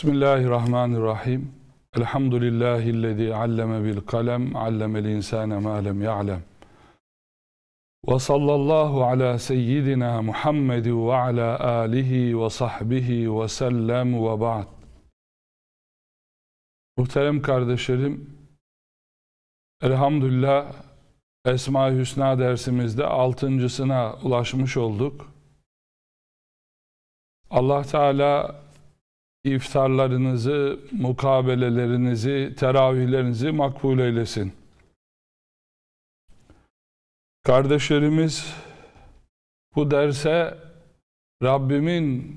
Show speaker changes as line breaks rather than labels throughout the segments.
Bismillahirrahmanirrahim. Elhamdülillahillezî alleme bil kalem, allemel insâne mâ lem ya'lem. Ve sallallahu ala seyyidina Muhammedi ve ala alihi ve sahbihi ve sellem ve ba'd. Muhterem kardeşlerim, elhamdülillah Esma-i Hüsna dersimizde altıncısına ulaşmış olduk. Allah Teala iftarlarınızı, mukabelelerinizi, teravihlerinizi makbul eylesin. Kardeşlerimiz bu derse Rabbimin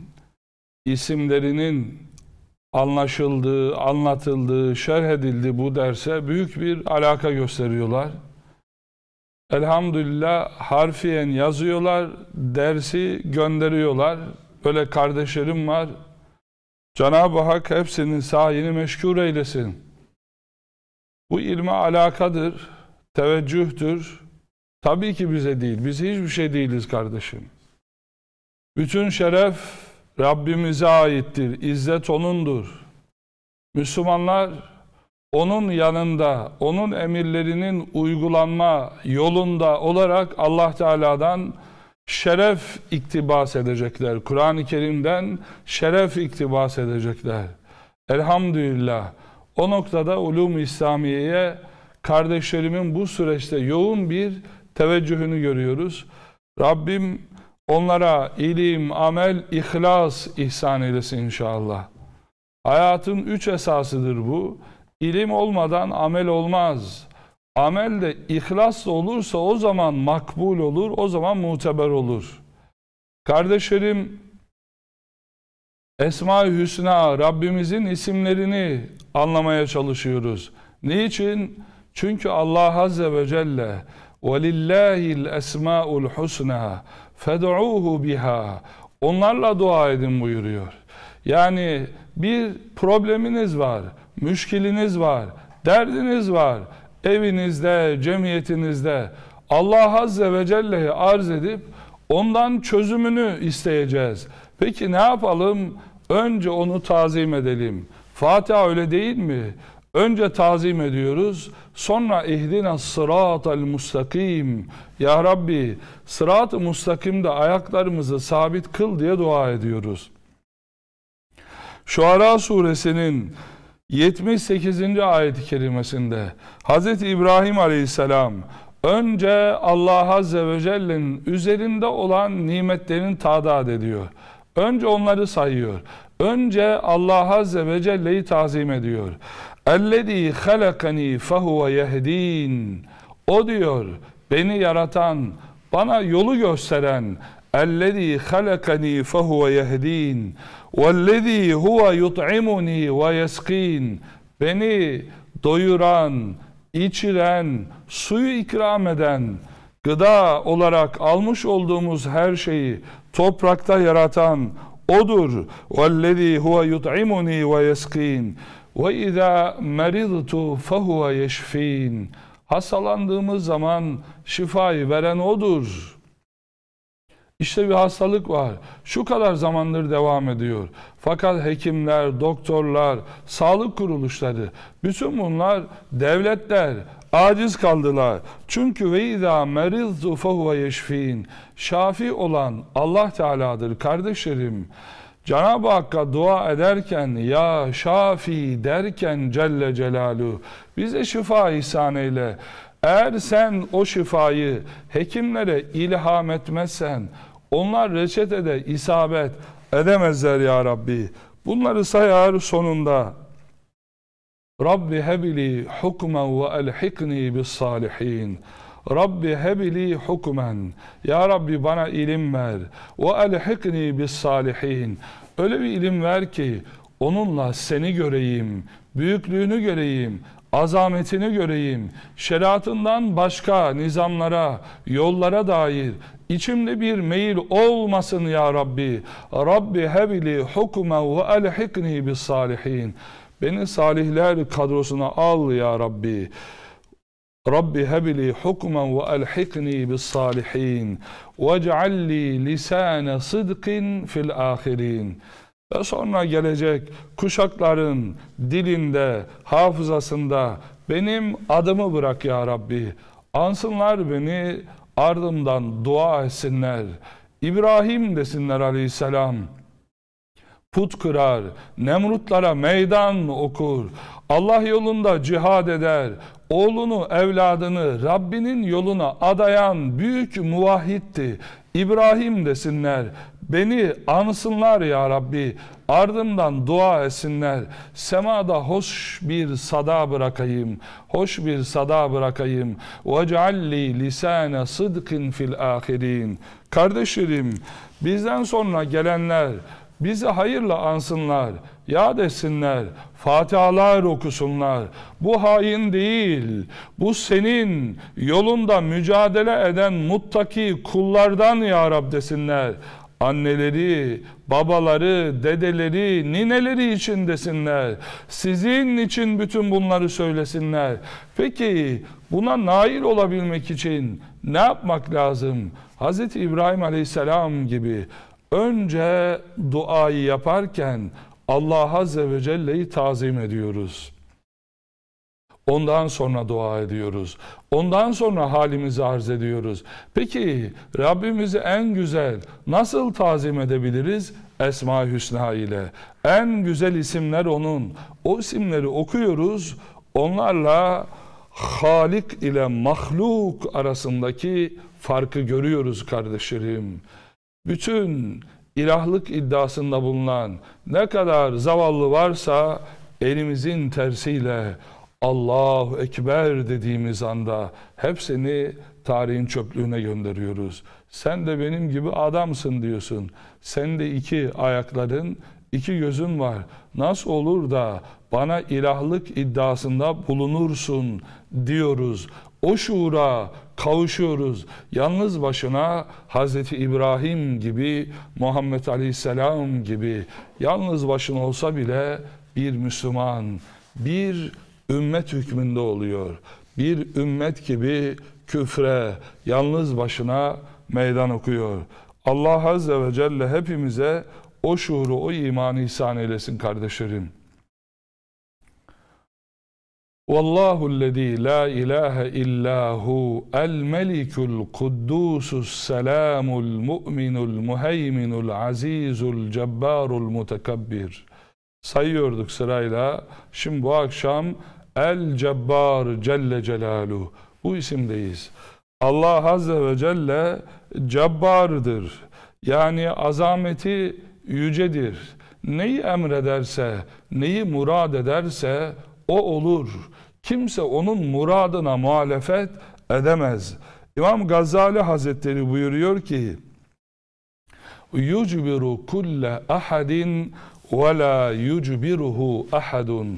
isimlerinin anlaşıldığı, anlatıldığı, şerh edildi bu derse büyük bir alaka gösteriyorlar. Elhamdülillah harfiyen yazıyorlar, dersi gönderiyorlar. Böyle kardeşlerim var, Cenab-ı Hak hepsinin sayini meşgul eylesin. Bu ilme alakadır, teveccühtür. Tabii ki bize değil, biz hiçbir şey değiliz kardeşim. Bütün şeref Rabbimize aittir, izzet O'nundur. Müslümanlar onun yanında, onun emirlerinin uygulanma yolunda olarak Allah Teala'dan Şeref iktibas edecekler. Kur'an-ı Kerim'den şeref iktibas edecekler. Elhamdülillah. O noktada ulum İslamiye'ye kardeşlerimin bu süreçte yoğun bir teveccühünü görüyoruz. Rabbim onlara ilim, amel, ihlas ihsan eylesin inşallah. Hayatın üç esasıdır bu. İlim olmadan amel olmaz. Amel de ihlasla olursa o zaman makbul olur, o zaman muteber olur. Kardeşlerim, Esma-i Hüsna, Rabbimizin isimlerini anlamaya çalışıyoruz. Niçin? Çünkü Allah Azze ve Celle وَلِلَّهِ الْاَسْمَاءُ الْحُسْنَى فَدْعُوهُ biha. Onlarla dua edin buyuruyor. Yani bir probleminiz var, müşkiliniz var, derdiniz var evinizde, cemiyetinizde Allah Azze ve Celle'yi arz edip ondan çözümünü isteyeceğiz. Peki ne yapalım? Önce onu tazim edelim. Fatiha öyle değil mi? Önce tazim ediyoruz. Sonra ihdina sıratel mustakim. Ya Rabbi sırat-ı mustakimde ayaklarımızı sabit kıl diye dua ediyoruz. Şuara suresinin 78. ayet-i kerimesinde Hz. İbrahim aleyhisselam önce Allah Azze ve Celle'nin üzerinde olan nimetlerin tadat ediyor. Önce onları sayıyor. Önce Allah Azze ve Celle'yi tazim ediyor. اَلَّذ۪ي خَلَقَن۪ي فَهُوَ يَهْد۪ينَ O diyor, beni yaratan, bana yolu gösteren, اَلَّذ۪ي خَلَقَن۪ي فَهُوَ يَهْد۪ينَ وَالَّذ۪ي هُوَ يُطْعِمُنِي وَيَسْق۪ينَ Beni doyuran, içiren, suyu ikram eden, gıda olarak almış olduğumuz her şeyi toprakta yaratan O'dur. وَالَّذ۪ي هُوَ يُطْعِمُنِي وَيَسْق۪ينَ وَاِذَا مَرِضْتُ فَهُوَ يَشْف۪ينَ Hastalandığımız zaman şifayı veren O'dur. İşte bir hastalık var. Şu kadar zamandır devam ediyor. Fakat hekimler, doktorlar, sağlık kuruluşları, bütün bunlar devletler, aciz kaldılar. Çünkü ve izâ merizdu fehuve yeşfîn. Şafi olan Allah Teala'dır kardeşlerim. Cenab-ı Hakk'a dua ederken ya şafi derken Celle Celalu bize şifa ihsan eyle. Eğer sen o şifayı hekimlere ilham etmezsen, onlar reçetede isabet edemezler ya Rabbi. Bunları sayar sonunda Rabbi hebili hukmen ve elhikni bis salihin. Rabbi hebili hukmen. Ya Rabbi bana ilim ver. Ve elhikni bis salihin. Öyle bir ilim ver ki onunla seni göreyim, büyüklüğünü göreyim, azametini göreyim. Şeriatından başka nizamlara, yollara dair içimde bir meyil olmasın ya Rabbi. Rabbi hebli hukmen ve elhikni bis salihin. Beni salihler kadrosuna al ya Rabbi. Rabbi hebli hukmen ve elhikni bis salihin. Ve Vec'alli lisane sıdkin fil ahirin ve sonra gelecek kuşakların dilinde, hafızasında benim adımı bırak ya Rabbi. Ansınlar beni ardımdan dua etsinler. İbrahim desinler aleyhisselam. Put kırar, Nemrutlara meydan okur, Allah yolunda cihad eder, oğlunu, evladını Rabbinin yoluna adayan büyük muvahhitti. İbrahim desinler Beni ansınlar ya Rabbi. ardından dua etsinler. Semada hoş bir sada bırakayım. Hoş bir sada bırakayım. Ve cealli lisane sıdkın fil ahirin. Kardeşlerim bizden sonra gelenler bizi hayırla ansınlar, yad etsinler, fatihalar okusunlar. Bu hain değil, bu senin yolunda mücadele eden muttaki kullardan ya Rab desinler anneleri, babaları, dedeleri, nineleri için desinler. Sizin için bütün bunları söylesinler. Peki buna nail olabilmek için ne yapmak lazım? Hz. İbrahim aleyhisselam gibi önce duayı yaparken Allah Azze ve Celle'yi tazim ediyoruz. Ondan sonra dua ediyoruz. Ondan sonra halimizi arz ediyoruz. Peki Rabbimizi en güzel nasıl tazim edebiliriz? Esma-i Hüsna ile. En güzel isimler onun. O isimleri okuyoruz. Onlarla Halik ile mahluk arasındaki farkı görüyoruz kardeşlerim. Bütün ilahlık iddiasında bulunan ne kadar zavallı varsa elimizin tersiyle Allahu Ekber dediğimiz anda hepsini tarihin çöplüğüne gönderiyoruz. Sen de benim gibi adamsın diyorsun. Sen de iki ayakların, iki gözün var. Nasıl olur da bana ilahlık iddiasında bulunursun diyoruz. O şuura kavuşuyoruz. Yalnız başına Hazreti İbrahim gibi, Muhammed Aleyhisselam gibi yalnız başına olsa bile bir Müslüman, bir ümmet hükmünde oluyor. Bir ümmet gibi küfre yalnız başına meydan okuyor. Allah Azze ve Celle hepimize o şuuru, o imanı ihsan eylesin kardeşlerim. Vallahu lezî la ilahe illahu el melikul kuddusus selamul mu'minul muheyminul azizul cebbarul mutekabbir. Sayıyorduk sırayla. Şimdi bu akşam El Cebbar Celle Celaluhu. Bu isimdeyiz. Allah Azze ve Celle Cebbar'dır. Yani azameti yücedir. Neyi emrederse, neyi murad ederse o olur. Kimse onun muradına muhalefet edemez. İmam Gazali Hazretleri buyuruyor ki يُجْبِرُ كُلَّ أَحَدٍ وَلَا يُجْبِرُهُ أَحَدٌ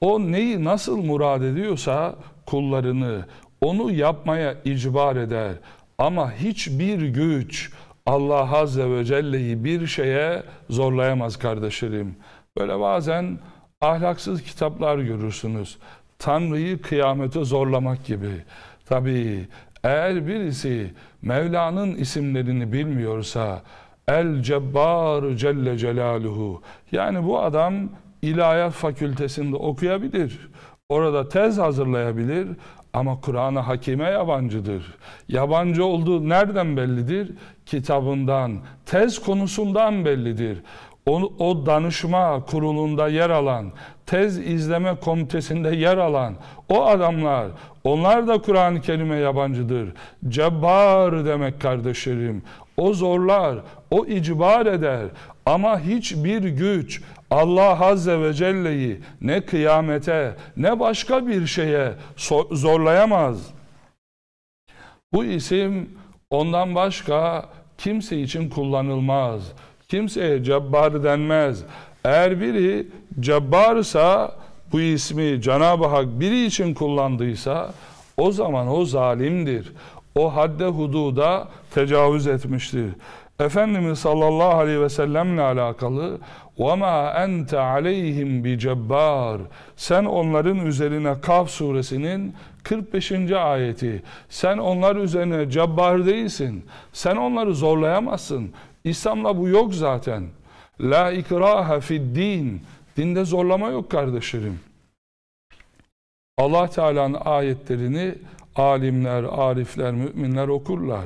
o neyi nasıl murad ediyorsa kullarını onu yapmaya icbar eder. Ama hiçbir güç Allah Azze ve Celle'yi bir şeye zorlayamaz kardeşlerim. Böyle bazen ahlaksız kitaplar görürsünüz. Tanrı'yı kıyamete zorlamak gibi. Tabii eğer birisi Mevla'nın isimlerini bilmiyorsa El Cebbar Celle Celaluhu yani bu adam İlahiyat Fakültesinde okuyabilir. Orada tez hazırlayabilir ama Kur'an'a Hakime yabancıdır. Yabancı olduğu nereden bellidir? Kitabından, tez konusundan bellidir. O, o danışma kurulunda yer alan, tez izleme komitesinde yer alan o adamlar, onlar da Kur'an-ı Kerim'e yabancıdır. Cebbar demek kardeşlerim. O zorlar, o icbar eder ama hiçbir güç, Allah Azze ve Celle'yi ne kıyamete ne başka bir şeye zorlayamaz. Bu isim ondan başka kimse için kullanılmaz. Kimseye cebbar denmez. Eğer biri cebbarsa bu ismi Cenab-ı Hak biri için kullandıysa o zaman o zalimdir. O hadde hududa tecavüz etmiştir. Efendimiz sallallahu aleyhi ve sellemle alakalı وَمَا أَنْتَ عَلَيْهِمْ بِجَبَّارٍ Sen onların üzerine Kaf suresinin 45. ayeti Sen onlar üzerine cabbar değilsin. Sen onları zorlayamazsın. İslam'da bu yok zaten. La ikraha fid din. Dinde zorlama yok kardeşlerim. Allah Teala'nın ayetlerini alimler, arifler, müminler okurlar.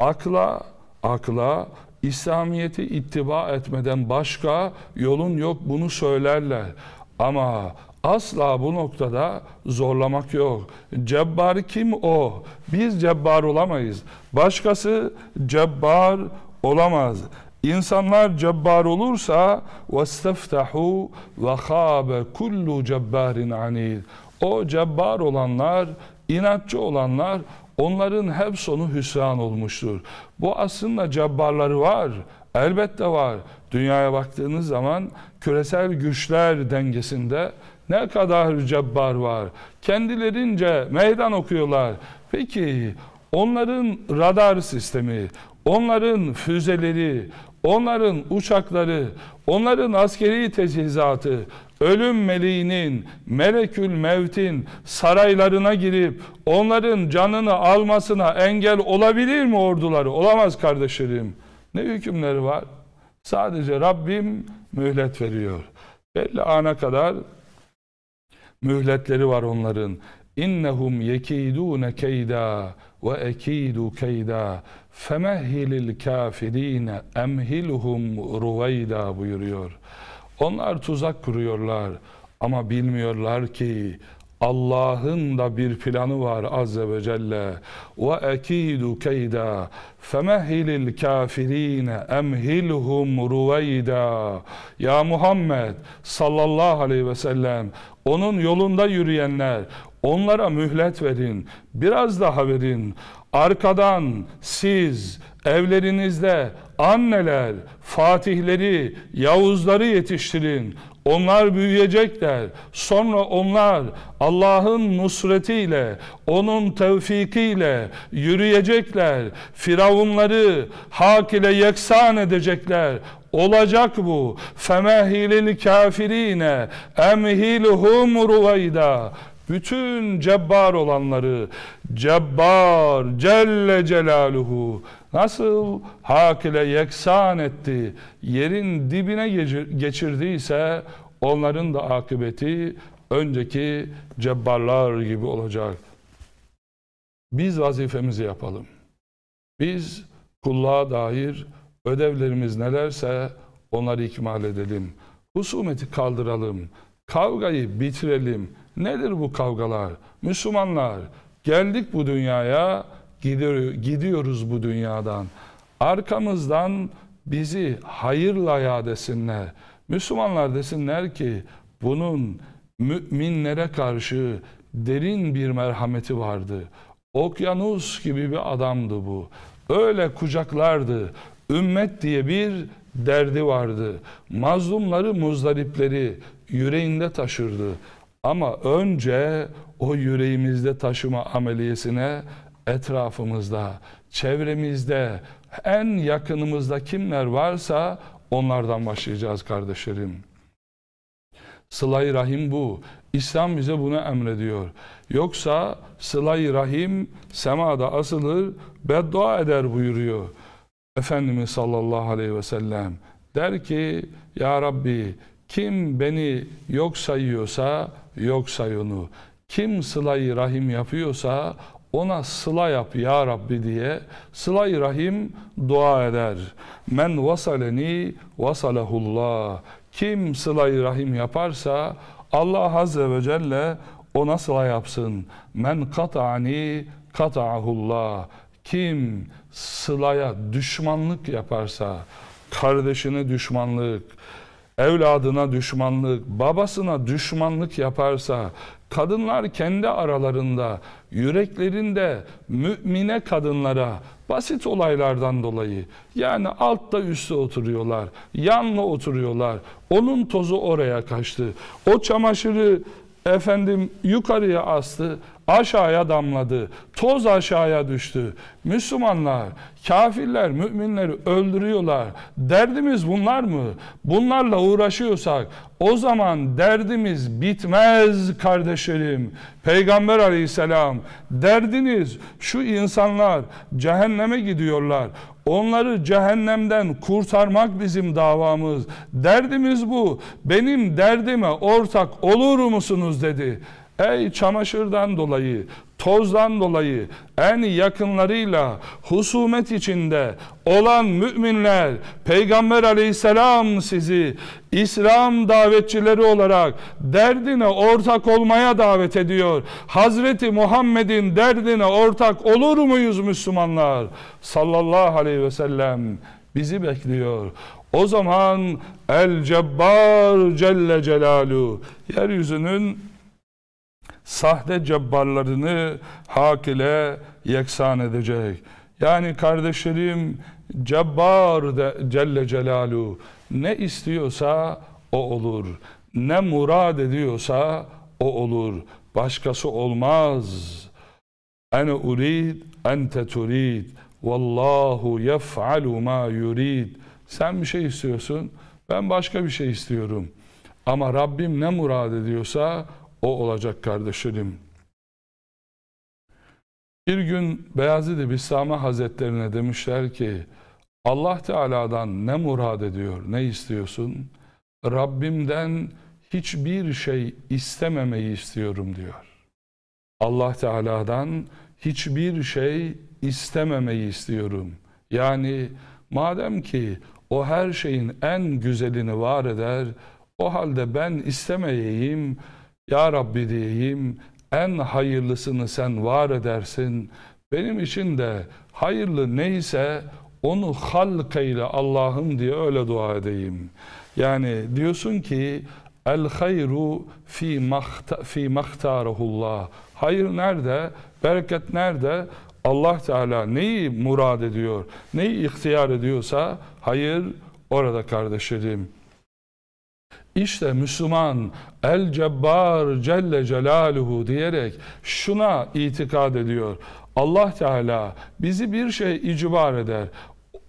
Akla, akla, İslamiyet'i ittiba etmeden başka yolun yok bunu söylerler. Ama asla bu noktada zorlamak yok. Cebbar kim o? Biz cebbar olamayız. Başkası cebbar olamaz. İnsanlar cebbar olursa وَاسْتَفْتَحُوا وَخَابَ kullu cebbarin عَنِيدٍ O cebbar olanlar, inatçı olanlar Onların hep sonu hüsran olmuştur. Bu aslında cabbarları var. Elbette var. Dünyaya baktığınız zaman küresel güçler dengesinde ne kadar cabbar var. Kendilerince meydan okuyorlar. Peki onların radar sistemi, onların füzeleri, onların uçakları, onların askeri teçhizatı ölüm meleğinin, melekül mevtin saraylarına girip onların canını almasına engel olabilir mi orduları? Olamaz kardeşlerim. Ne hükümleri var? Sadece Rabbim mühlet veriyor. Belli ana kadar mühletleri var onların. İnnehum yekidune keyda ve ekidu keyda femehhilil kafirine emhilhum ruveyda buyuruyor. Onlar tuzak kuruyorlar ama bilmiyorlar ki Allah'ın da bir planı var azze ve celle. Ve ekidu keyda femehilil kafirine emhilhum ruveyda. Ya Muhammed sallallahu aleyhi ve sellem onun yolunda yürüyenler, Onlara mühlet verin. Biraz daha verin. Arkadan siz evlerinizde anneler, fatihleri, yavuzları yetiştirin. Onlar büyüyecekler. Sonra onlar Allah'ın nusretiyle, onun tevfikiyle yürüyecekler. Firavunları hak ile yeksan edecekler. Olacak bu. Femehilil kafirine emhiluhum ruvayda bütün cebbar olanları cebbar celle celaluhu nasıl hak ile yeksan etti yerin dibine geçirdiyse onların da akıbeti önceki cebbarlar gibi olacak. Biz vazifemizi yapalım. Biz kulluğa dair ödevlerimiz nelerse onları ikmal edelim. Husumeti kaldıralım. Kavgayı bitirelim. Nedir bu kavgalar? Müslümanlar geldik bu dünyaya, gidiyoruz bu dünyadan. Arkamızdan bizi hayırla ya desinler. Müslümanlar desinler ki bunun müminlere karşı derin bir merhameti vardı. Okyanus gibi bir adamdı bu. Öyle kucaklardı. Ümmet diye bir derdi vardı. Mazlumları, muzdaripleri yüreğinde taşırdı. Ama önce o yüreğimizde taşıma ameliyesine etrafımızda, çevremizde, en yakınımızda kimler varsa onlardan başlayacağız kardeşlerim. Sıla-i Rahim bu. İslam bize bunu emrediyor. Yoksa sıla-i rahim semada asılır, beddua eder buyuruyor. Efendimiz sallallahu aleyhi ve sellem der ki Ya Rabbi kim beni yok sayıyorsa Yoksa yunu Kim sılayı rahim yapıyorsa ona sıla yap ya Rabbi diye sılayı rahim dua eder. Men vasaleni vasalehullah. Kim sılayı rahim yaparsa Allah Azze ve Celle ona sıla yapsın. Men kata'ani kata'ahullah. Kim sılaya düşmanlık yaparsa, kardeşine düşmanlık, evladına düşmanlık, babasına düşmanlık yaparsa, kadınlar kendi aralarında, yüreklerinde mümine kadınlara basit olaylardan dolayı yani altta üstte oturuyorlar, yanla oturuyorlar, onun tozu oraya kaçtı, o çamaşırı efendim yukarıya astı aşağıya damladı, toz aşağıya düştü. Müslümanlar, kafirler, müminleri öldürüyorlar. Derdimiz bunlar mı? Bunlarla uğraşıyorsak o zaman derdimiz bitmez kardeşlerim. Peygamber aleyhisselam derdiniz şu insanlar cehenneme gidiyorlar. Onları cehennemden kurtarmak bizim davamız. Derdimiz bu. Benim derdime ortak olur musunuz dedi. Ey çamaşırdan dolayı, tozdan dolayı en yakınlarıyla husumet içinde olan müminler Peygamber aleyhisselam sizi İslam davetçileri olarak derdine ortak olmaya davet ediyor. Hazreti Muhammed'in derdine ortak olur muyuz Müslümanlar? Sallallahu aleyhi ve sellem bizi bekliyor. O zaman El Cebbar Celle Celalu yeryüzünün sahte cebbarlarını hak ile yeksan edecek. Yani kardeşlerim Cebbar de, Celle Celaluhu ne istiyorsa o olur. Ne murad ediyorsa o olur. Başkası olmaz. Ene urid, ente turid. Vallahu yef'alu ma yurid. Sen bir şey istiyorsun, ben başka bir şey istiyorum. Ama Rabbim ne murad ediyorsa o olacak kardeşlerim. Bir gün Beyazid-i Bistami Hazretlerine demişler ki Allah Teala'dan ne murad ediyor, ne istiyorsun? Rabbimden hiçbir şey istememeyi istiyorum diyor. Allah Teala'dan hiçbir şey istememeyi istiyorum. Yani madem ki o her şeyin en güzelini var eder, o halde ben istemeyeyim.'' Ya Rabbi diyeyim en hayırlısını sen var edersin. Benim için de hayırlı neyse onu halk eyle Allah'ım diye öyle dua edeyim. Yani diyorsun ki el hayru fi mahta fi mahtarehullah. Hayır nerede? Bereket nerede? Allah Teala neyi murad ediyor? Neyi ihtiyar ediyorsa hayır orada kardeşlerim. İşte Müslüman El Cebbar Celle Celaluhu diyerek şuna itikad ediyor. Allah Teala bizi bir şey icbar eder.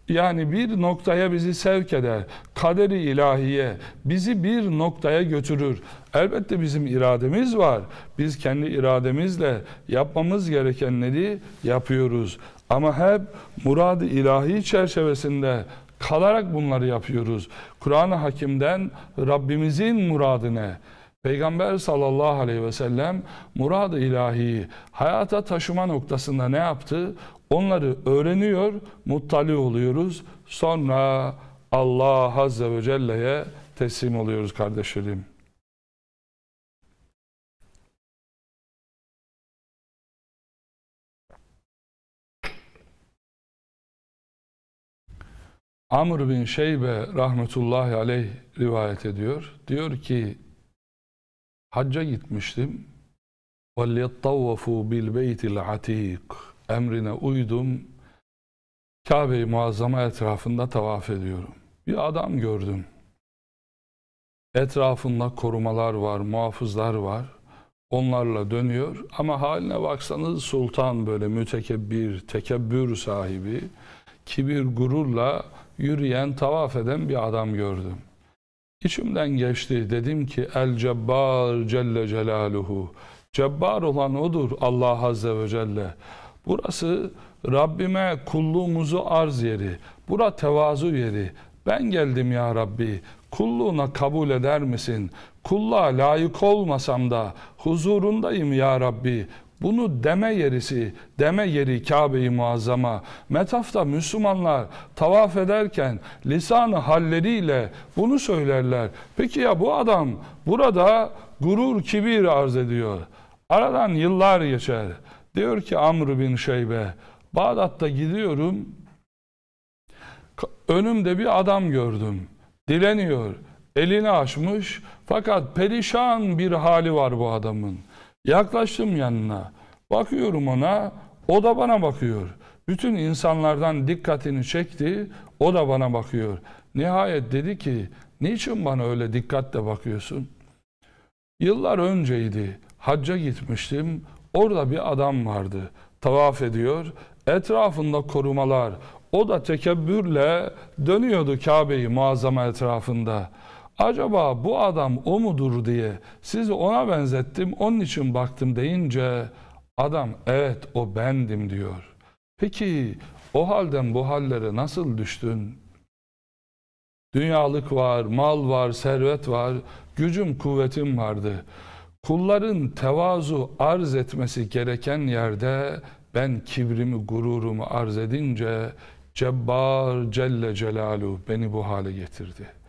Yani bir noktaya bizi sevk eder. Kaderi ilahiye bizi bir noktaya götürür. Elbette bizim irademiz var. Biz kendi irademizle yapmamız gerekenleri yapıyoruz. Ama hep murad-ı ilahi çerçevesinde kalarak bunları yapıyoruz. Kur'an-ı Hakim'den Rabbimizin muradını, Peygamber sallallahu aleyhi ve sellem murad-ı ilahiyi hayata taşıma noktasında ne yaptı? Onları öğreniyor, muttali oluyoruz. Sonra Allah Azze ve Celle'ye teslim oluyoruz kardeşlerim. Amr bin Şeybe rahmetullahi aleyh rivayet ediyor. Diyor ki hacca gitmiştim. وَلْيَطَّوَّفُوا بِالْبَيْتِ الْعَتِيقِ Emrine uydum. Kabe-i Muazzama etrafında tavaf ediyorum. Bir adam gördüm. Etrafında korumalar var, muhafızlar var. Onlarla dönüyor ama haline baksanız sultan böyle mütekebbir, tekebbür sahibi, kibir, gururla yürüyen, tavaf eden bir adam gördüm. İçimden geçti. Dedim ki El Cebbar Celle Celaluhu. Cebbar olan odur Allah Azze ve Celle. Burası Rabbime kulluğumuzu arz yeri. Bura tevazu yeri. Ben geldim ya Rabbi. Kulluğuna kabul eder misin? Kulluğa layık olmasam da huzurundayım ya Rabbi. Bunu deme yerisi, deme yeri Kabe-i Muazzama. Metafta Müslümanlar tavaf ederken lisanı halleriyle bunu söylerler. Peki ya bu adam burada gurur, kibir arz ediyor. Aradan yıllar geçer. Diyor ki Amr bin Şeybe, Bağdat'ta gidiyorum, önümde bir adam gördüm. Dileniyor, elini açmış fakat perişan bir hali var bu adamın.'' Yaklaştım yanına. Bakıyorum ona. O da bana bakıyor. Bütün insanlardan dikkatini çekti. O da bana bakıyor. Nihayet dedi ki niçin bana öyle dikkatle bakıyorsun? Yıllar önceydi. Hacca gitmiştim. Orada bir adam vardı. Tavaf ediyor. Etrafında korumalar. O da tekebbürle dönüyordu Kabe'yi muazzama etrafında acaba bu adam o mudur diye sizi ona benzettim onun için baktım deyince adam evet o bendim diyor. Peki o halden bu hallere nasıl düştün? Dünyalık var, mal var, servet var, gücüm kuvvetim vardı. Kulların tevazu arz etmesi gereken yerde ben kibrimi, gururumu arz edince Cebbar Celle Celaluhu beni bu hale getirdi.''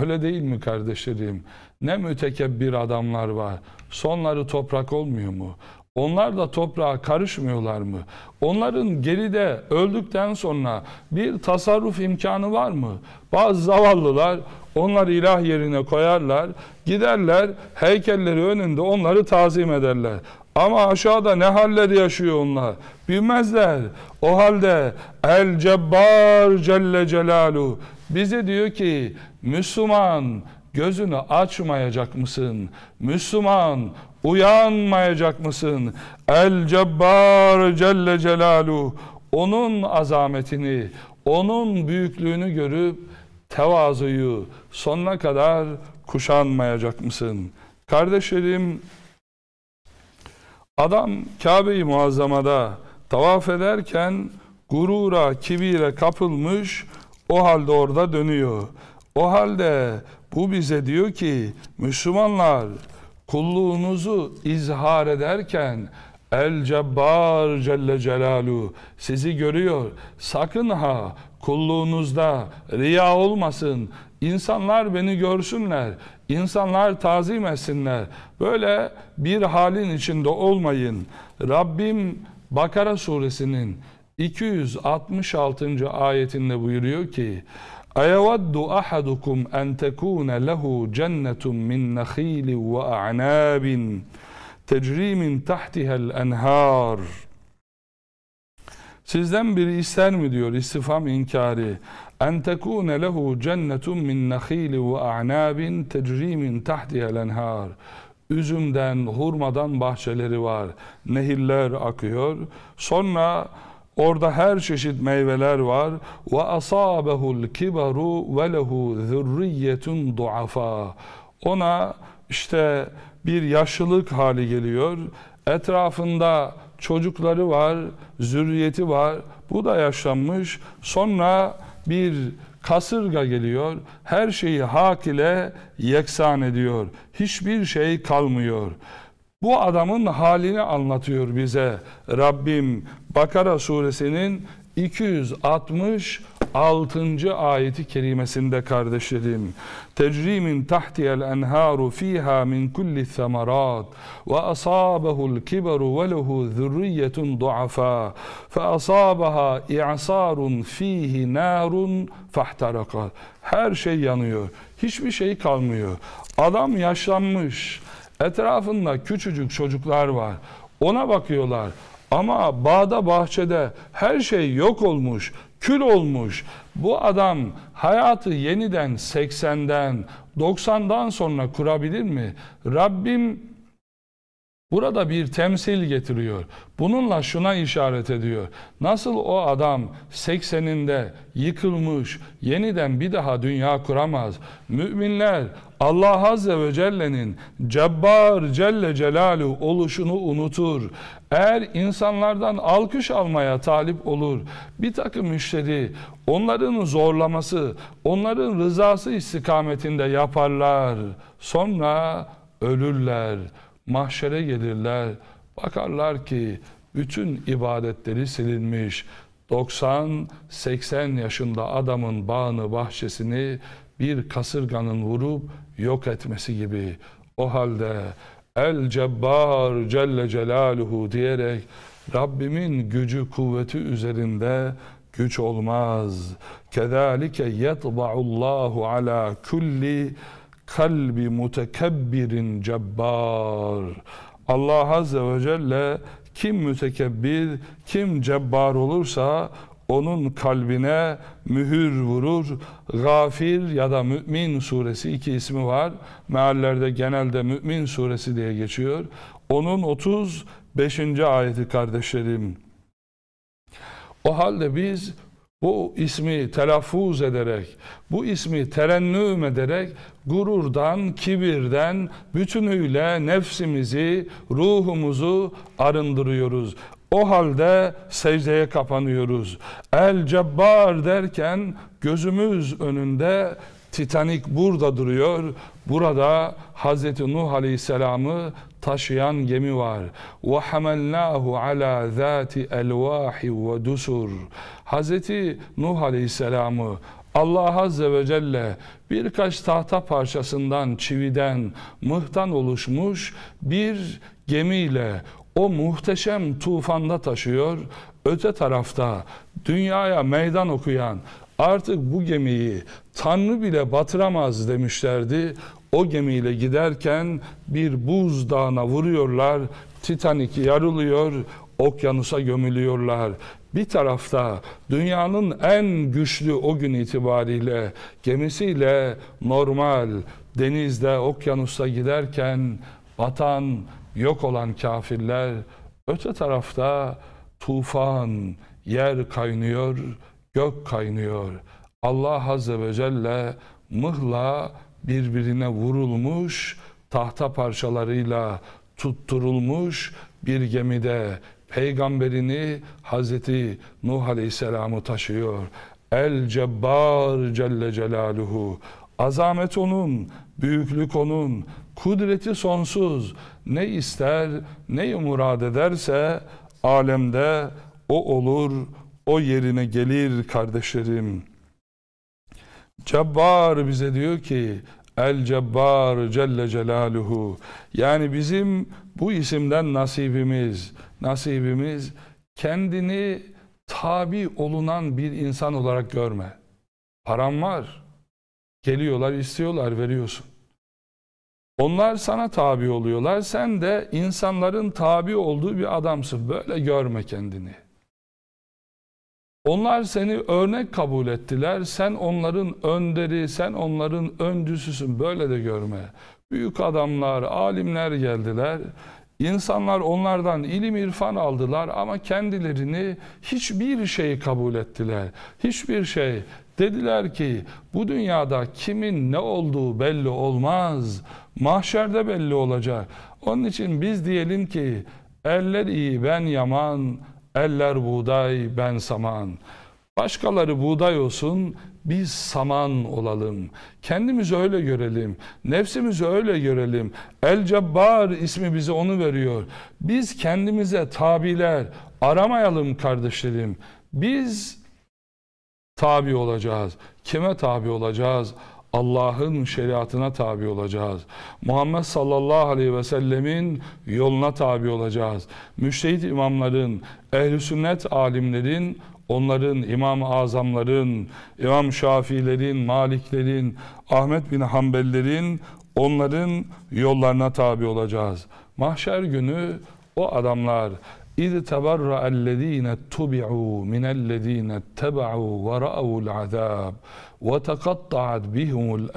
Öyle değil mi kardeşlerim? Ne mütekebbir adamlar var. Sonları toprak olmuyor mu? Onlar da toprağa karışmıyorlar mı? Onların geride öldükten sonra bir tasarruf imkanı var mı? Bazı zavallılar onları ilah yerine koyarlar, giderler heykelleri önünde onları tazim ederler. Ama aşağıda ne haller yaşıyor onlar. Bilmezler. O halde El Cebbar Celle Celaluhu bize diyor ki Müslüman gözünü açmayacak mısın? Müslüman uyanmayacak mısın? El Cebbar Celle Celalu onun azametini, onun büyüklüğünü görüp tevazuyu sonuna kadar kuşanmayacak mısın? Kardeşlerim adam Kabe-i Muazzama'da tavaf ederken gurura, kibire kapılmış o halde orada dönüyor. O halde bu bize diyor ki Müslümanlar kulluğunuzu izhar ederken El Cebbar Celle Celalu sizi görüyor. Sakın ha kulluğunuzda riya olmasın. İnsanlar beni görsünler. İnsanlar tazim etsinler. Böyle bir halin içinde olmayın. Rabbim Bakara suresinin 266. ayetinde buyuruyor ki اَيَوَدُّ أَحَدُكُمْ أَنْ تَكُونَ لَهُ جَنَّةٌ مِّنْ نَخِيلٍ وَأَعْنَابٍ تَجْرِي مِنْ تَحْتِهَا الْاَنْهَارِ Sizden biri ister mi diyor istifam inkari en tekune lehu cennetun min nakhili ve a'nabin tecri min tahtiha'l üzümden hurmadan bahçeleri var nehirler akıyor sonra Orada her çeşit meyveler var. Ve asabehul kibaru ve lehu zürriyetun duafa. Ona işte bir yaşlılık hali geliyor. Etrafında çocukları var, zürriyeti var. Bu da yaşlanmış. Sonra bir kasırga geliyor. Her şeyi hak ile yeksan ediyor. Hiçbir şey kalmıyor. Bu adamın halini anlatıyor bize Rabbim Bakara suresinin 266. ayeti kerimesinde kardeşlerim تَجْرِي fiha min kulli ف۪يهَا ve كُلِّ الثَّمَرَاتِ وَأَصَابَهُ الْكِبَرُ وَلَهُ du'afa. ضُعَفَا فَأَصَابَهَا اِعْصَارٌ fihi نَارٌ فَاحْتَرَقَ Her şey yanıyor. Hiçbir şey kalmıyor. Adam yaşlanmış. Etrafında küçücük çocuklar var. Ona bakıyorlar. Ama bağda bahçede her şey yok olmuş, kül olmuş. Bu adam hayatı yeniden 80'den, 90'dan sonra kurabilir mi? Rabbim Burada bir temsil getiriyor. Bununla şuna işaret ediyor. Nasıl o adam 80'inde yıkılmış, yeniden bir daha dünya kuramaz. Müminler Allah Azze ve Celle'nin Cebbar Celle Celalu oluşunu unutur. Eğer insanlardan alkış almaya talip olur, bir takım müşteri onların zorlaması, onların rızası istikametinde yaparlar. Sonra ölürler, mahşere gelirler. Bakarlar ki bütün ibadetleri silinmiş. 90-80 yaşında adamın bağını bahçesini bir kasırganın vurup yok etmesi gibi. O halde El Cebbar Celle Celaluhu diyerek Rabbimin gücü kuvveti üzerinde güç olmaz. Kedalike yetba'ullahu ala kulli kalbi mutekebbirin cebbar. Allah Azze ve Celle kim mütekebbir, kim cebbar olursa onun kalbine mühür vurur. Gafir ya da Mümin suresi iki ismi var. Meallerde genelde Mümin suresi diye geçiyor. Onun 35. ayeti kardeşlerim. O halde biz bu ismi telaffuz ederek, bu ismi terennüm ederek gururdan, kibirden bütünüyle nefsimizi, ruhumuzu arındırıyoruz. O halde secdeye kapanıyoruz. El Cebbar derken gözümüz önünde Titanik burada duruyor. Burada Hazreti Nuh Aleyhisselam'ı taşıyan gemi var. ala عَلَى ذَاتِ اَلْوَاحِ dusur. Hazreti Nuh Aleyhisselam'ı Allah Azze ve Celle birkaç tahta parçasından, çividen, mıhtan oluşmuş bir gemiyle o muhteşem tufanda taşıyor. Öte tarafta dünyaya meydan okuyan artık bu gemiyi Tanrı bile batıramaz demişlerdi. O gemiyle giderken bir buz dağına vuruyorlar. Titanik yarılıyor, okyanusa gömülüyorlar. Bir tarafta dünyanın en güçlü o gün itibariyle gemisiyle normal denizde okyanusta giderken batan yok olan kafirler öte tarafta tufan, yer kaynıyor, gök kaynıyor. Allah Azze ve Celle mıhla birbirine vurulmuş, tahta parçalarıyla tutturulmuş bir gemide peygamberini Hazreti Nuh Aleyhisselam'ı taşıyor. El Cebbar Celle Celaluhu. Azamet onun, büyüklük onun, Kudreti sonsuz. Ne ister, ne murad ederse alemde o olur, o yerine gelir kardeşlerim. Cebbar bize diyor ki El Cebbar Celle Celaluhu yani bizim bu isimden nasibimiz nasibimiz kendini tabi olunan bir insan olarak görme. Param var. Geliyorlar istiyorlar veriyorsun. Onlar sana tabi oluyorlar. Sen de insanların tabi olduğu bir adamsın. Böyle görme kendini. Onlar seni örnek kabul ettiler. Sen onların önderi, sen onların öncüsüsün. Böyle de görme. Büyük adamlar, alimler geldiler. İnsanlar onlardan ilim irfan aldılar ama kendilerini hiçbir şeyi kabul ettiler. Hiçbir şey. Dediler ki bu dünyada kimin ne olduğu belli olmaz. Mahşerde belli olacak. Onun için biz diyelim ki eller iyi ben yaman, eller buğday ben saman. Başkaları buğday olsun, biz saman olalım. Kendimizi öyle görelim. Nefsimizi öyle görelim. El Cebbar ismi bize onu veriyor. Biz kendimize tabiler aramayalım kardeşlerim. Biz tabi olacağız. Kime tabi olacağız? Allah'ın şeriatına tabi olacağız. Muhammed sallallahu aleyhi ve sellemin yoluna tabi olacağız. Müştehit imamların, ehli sünnet alimlerin, onların, İmam-ı Azamların, İmam Şafiilerin, Maliklerin, Ahmet bin Hanbellerin, onların yollarına tabi olacağız. Mahşer günü o adamlar اِذْ تَبَرَّأَ الَّذ۪ينَ اتُّبِعُوا مِنَ الَّذ۪ينَ اتَّبَعُوا وَرَأَوُوا الْعَذَابِ وتقطعت بهم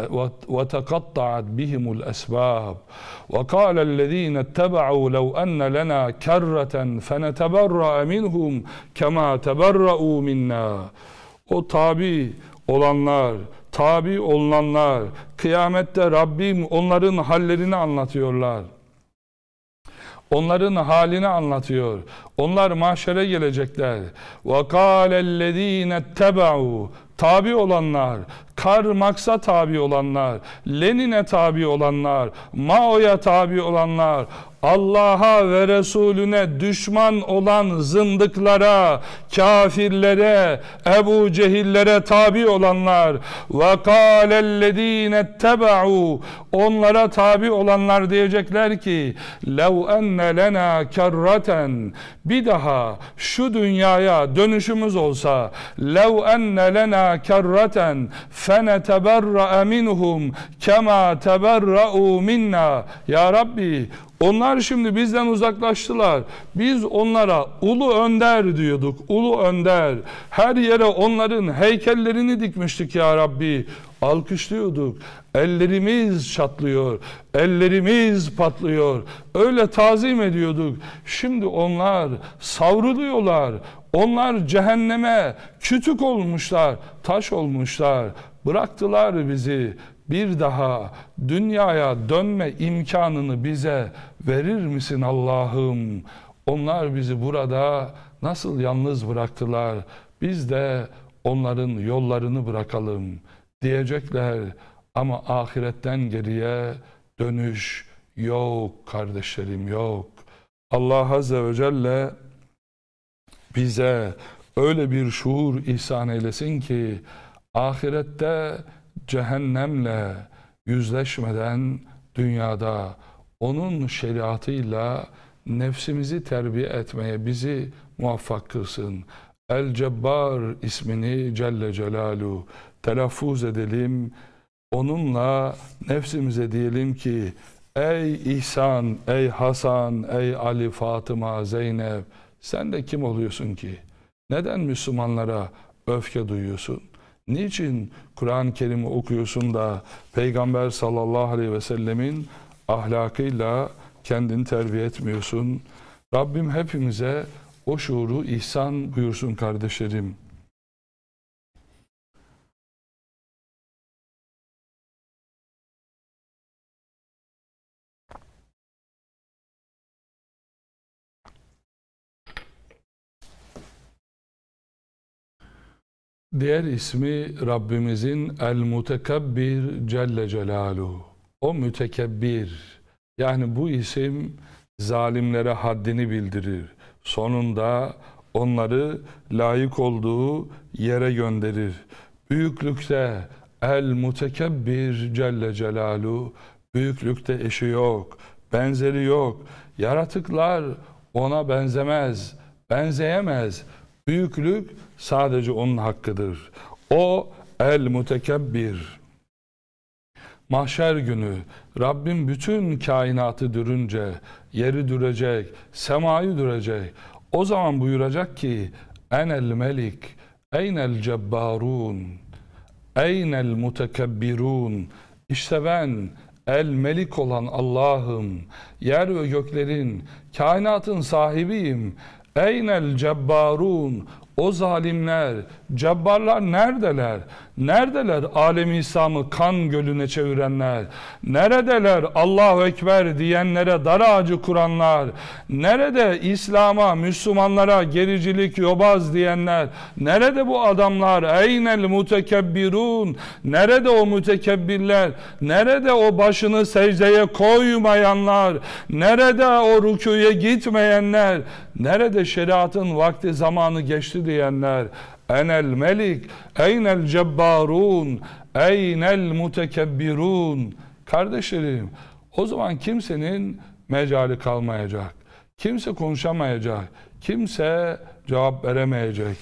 وتقطعت بهم الأسباب وقال الذين اتبعوا لو أن لنا كرة فنتبرأ منهم كما تبرأوا منا O tabi olanlar, tabi olunanlar, kıyamette Rabbim onların hallerini anlatıyorlar. Onların halini anlatıyor. Onlar mahşere gelecekler. وَقَالَ الَّذ۪ينَ اتَّبَعُوا Tabi olanlar, Karl Marx'a tabi olanlar, Lenin'e tabi olanlar, Mao'ya tabi olanlar, Allah'a ve Resulüne düşman olan zındıklara, kafirlere, Ebu Cehillere tabi olanlar ve kâlellezîne tebe'û onlara tabi olanlar diyecekler ki lev enne lena kerraten bir daha şu dünyaya dönüşümüz olsa lev enne lena kerraten فَنَتَبَرَّأَ مِنْهُمْ كَمَا تَبَرَّأُوا مِنَّا Ya Rabbi onlar şimdi bizden uzaklaştılar. Biz onlara ulu önder diyorduk. Ulu önder. Her yere onların heykellerini dikmiştik ya Rabbi. Alkışlıyorduk. Ellerimiz çatlıyor. Ellerimiz patlıyor. Öyle tazim ediyorduk. Şimdi onlar savruluyorlar. Onlar cehenneme kütük olmuşlar, taş olmuşlar. Bıraktılar bizi bir daha dünyaya dönme imkanını bize verir misin Allah'ım? Onlar bizi burada nasıl yalnız bıraktılar? Biz de onların yollarını bırakalım diyecekler ama ahiretten geriye dönüş yok kardeşlerim yok. Allah Azze ve Celle bize öyle bir şuur ihsan eylesin ki Ahirette cehennemle yüzleşmeden dünyada onun şeriatıyla nefsimizi terbiye etmeye bizi muvaffak kılsın. El Cebbar ismini Celle Celalu telaffuz edelim. Onunla nefsimize diyelim ki ey İhsan, ey Hasan, ey Ali, Fatıma, Zeynep sen de kim oluyorsun ki? Neden Müslümanlara öfke duyuyorsun? Niçin Kur'an-ı Kerim'i okuyorsun da Peygamber sallallahu aleyhi ve sellemin ahlakıyla kendini terbiye etmiyorsun? Rabbim hepimize o şuuru ihsan buyursun kardeşlerim. Diğer ismi Rabbimizin El Mutekabbir Celle Celaluhu. O mütekebbir. Yani bu isim zalimlere haddini bildirir. Sonunda onları layık olduğu yere gönderir. Büyüklükte El Mutekebbir Celle Celaluhu. Büyüklükte eşi yok, benzeri yok. Yaratıklar ona benzemez, benzeyemez. Büyüklük sadece onun hakkıdır. O el mutekebbir. Mahşer günü Rabbim bütün kainatı dürünce, yeri dürecek, semayı dürecek. O zaman buyuracak ki enel melik, eynel cebbarun, eynel mutekebbirun. İşte ben El Melik olan Allah'ım, yer ve göklerin, kainatın sahibiyim. Eynel cebbarun o zalimler, cebbarlar neredeler? Neredeler alemi İslam'ı kan gölüne çevirenler? Neredeler Allahu Ekber diyenlere dar ağacı kuranlar? Nerede İslam'a, Müslümanlara gericilik, yobaz diyenler? Nerede bu adamlar? Eynel mutekebbirun? Nerede o mütekebbirler? Nerede o başını secdeye koymayanlar? Nerede o rüküye gitmeyenler? Nerede şeriatın vakti zamanı geçti diyenler? Enel melik, eynel cebbarun, eynel mutekebbirun. Kardeşlerim, o zaman kimsenin mecali kalmayacak. Kimse konuşamayacak. Kimse cevap veremeyecek.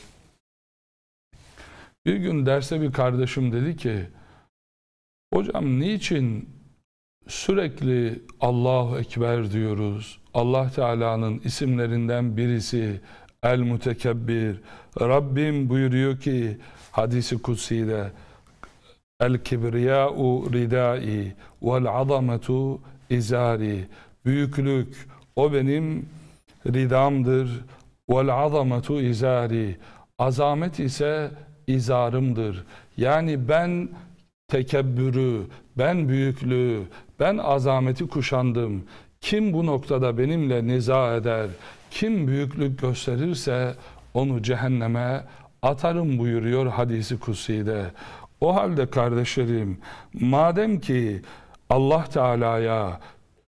Bir gün derse bir kardeşim dedi ki, Hocam niçin sürekli Allahu Ekber diyoruz? Allah Teala'nın isimlerinden birisi El Mütekebbir. Rabbim buyuruyor ki hadisi kutsiyle El kibriya'u ridai vel azametu izari Büyüklük o benim ridamdır vel azametu izari Azamet ise izarımdır. Yani ben tekebbürü, ben büyüklüğü, ben azameti kuşandım. Kim bu noktada benimle niza eder, kim büyüklük gösterirse onu cehenneme atarım buyuruyor hadisi kutsi'de. O halde kardeşlerim madem ki Allah Teala'ya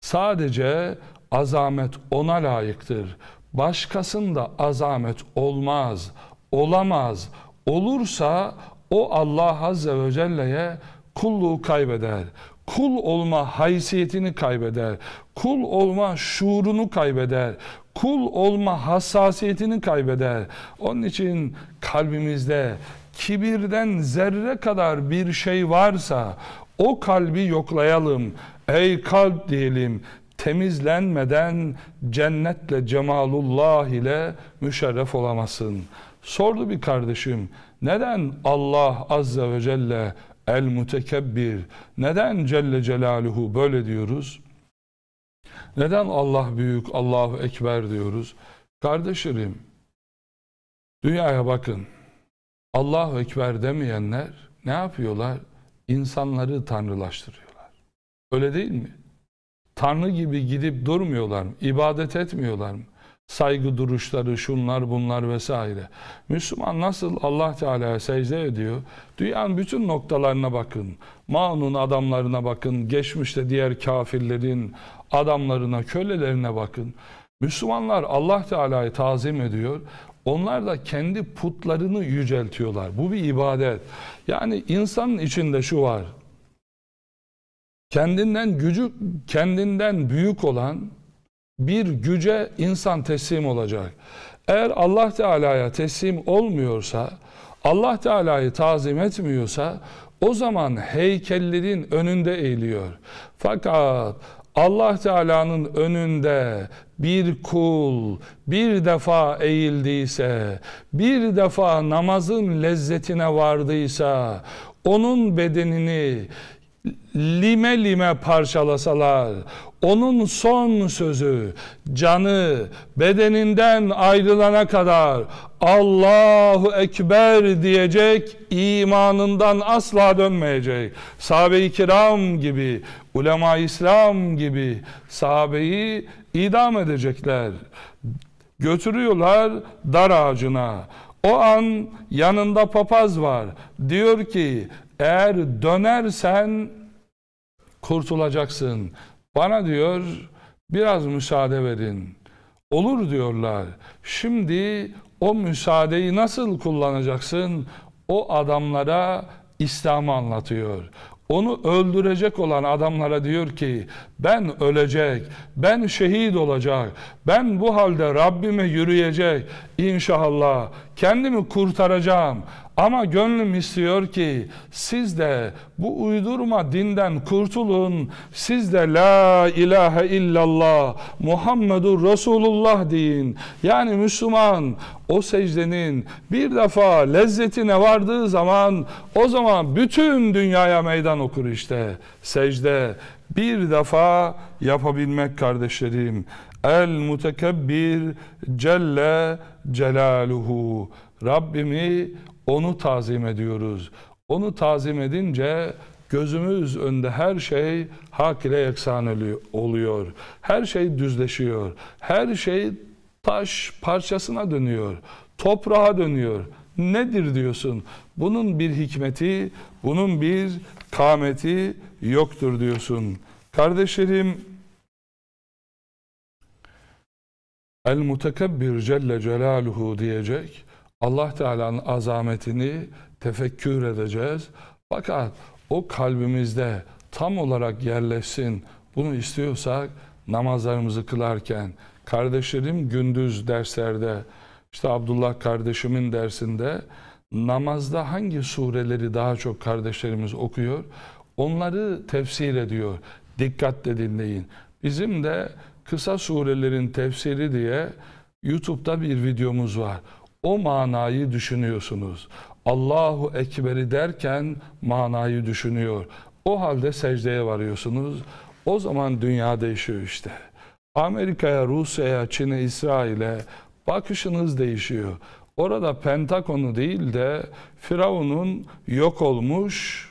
sadece azamet ona layıktır. Başkasında azamet olmaz, olamaz. Olursa o Allah Azze ve Celle'ye kulluğu kaybeder. Kul olma haysiyetini kaybeder. Kul olma şuurunu kaybeder. Kul olma hassasiyetini kaybeder. Onun için kalbimizde kibirden zerre kadar bir şey varsa o kalbi yoklayalım. Ey kalp diyelim temizlenmeden cennetle cemalullah ile müşerref olamasın. Sordu bir kardeşim neden Allah azze ve celle El mutekebbir. Neden Celle Celaluhu böyle diyoruz? Neden Allah büyük, Allahu Ekber diyoruz? Kardeşlerim, dünyaya bakın. Allahu Ekber demeyenler ne yapıyorlar? İnsanları tanrılaştırıyorlar. Öyle değil mi? Tanrı gibi gidip durmuyorlar mı? İbadet etmiyorlar mı? saygı duruşları şunlar bunlar vesaire. Müslüman nasıl Allah Teala'ya secde ediyor? Dünyanın bütün noktalarına bakın. Manun adamlarına bakın. Geçmişte diğer kafirlerin adamlarına, kölelerine bakın. Müslümanlar Allah Teala'yı tazim ediyor. Onlar da kendi putlarını yüceltiyorlar. Bu bir ibadet. Yani insanın içinde şu var. Kendinden gücü, kendinden büyük olan bir güce insan teslim olacak. Eğer Allah Teala'ya teslim olmuyorsa, Allah Teala'yı tazim etmiyorsa o zaman heykellerin önünde eğiliyor. Fakat Allah Teala'nın önünde bir kul bir defa eğildiyse, bir defa namazın lezzetine vardıysa, onun bedenini lime lime parçalasalar onun son sözü canı bedeninden ayrılana kadar Allahu Ekber diyecek imanından asla dönmeyecek. Sahabe-i kiram gibi ulema İslam gibi sahabeyi idam edecekler. Götürüyorlar dar ağacına. O an yanında papaz var. Diyor ki eğer dönersen kurtulacaksın. Bana diyor biraz müsaade verin. Olur diyorlar. Şimdi o müsaadeyi nasıl kullanacaksın? O adamlara İslam'ı anlatıyor. Onu öldürecek olan adamlara diyor ki ben ölecek, ben şehit olacak, ben bu halde Rabbime yürüyecek, İnşallah kendimi kurtaracağım. Ama gönlüm istiyor ki siz de bu uydurma dinden kurtulun. Siz de la ilahe illallah Muhammedur Resulullah deyin. Yani Müslüman o secdenin bir defa lezzetine vardığı zaman o zaman bütün dünyaya meydan okur işte. Secde bir defa yapabilmek kardeşlerim. El mutekebbir celle celaluhu. Rabbimi onu tazim ediyoruz. Onu tazim edince gözümüz önünde her şey hak ile yeksan oluyor. Her şey düzleşiyor. Her şey taş parçasına dönüyor. Toprağa dönüyor. Nedir diyorsun? Bunun bir hikmeti, bunun bir kameti yoktur diyorsun. Kardeşlerim, El mutekabbir celle celaluhu diyecek. Allah Teala'nın azametini tefekkür edeceğiz. Fakat o kalbimizde tam olarak yerleşsin. Bunu istiyorsak namazlarımızı kılarken kardeşlerim gündüz derslerde işte Abdullah kardeşimin dersinde namazda hangi sureleri daha çok kardeşlerimiz okuyor? Onları tefsir ediyor. Dikkatle dinleyin. Bizim de kısa surelerin tefsiri diye YouTube'da bir videomuz var. O manayı düşünüyorsunuz. Allahu Ekber'i derken manayı düşünüyor. O halde secdeye varıyorsunuz. O zaman dünya değişiyor işte. Amerika'ya, Rusya'ya, Çin'e, İsrail'e bakışınız değişiyor. Orada Pentagon'u değil de Firavun'un yok olmuş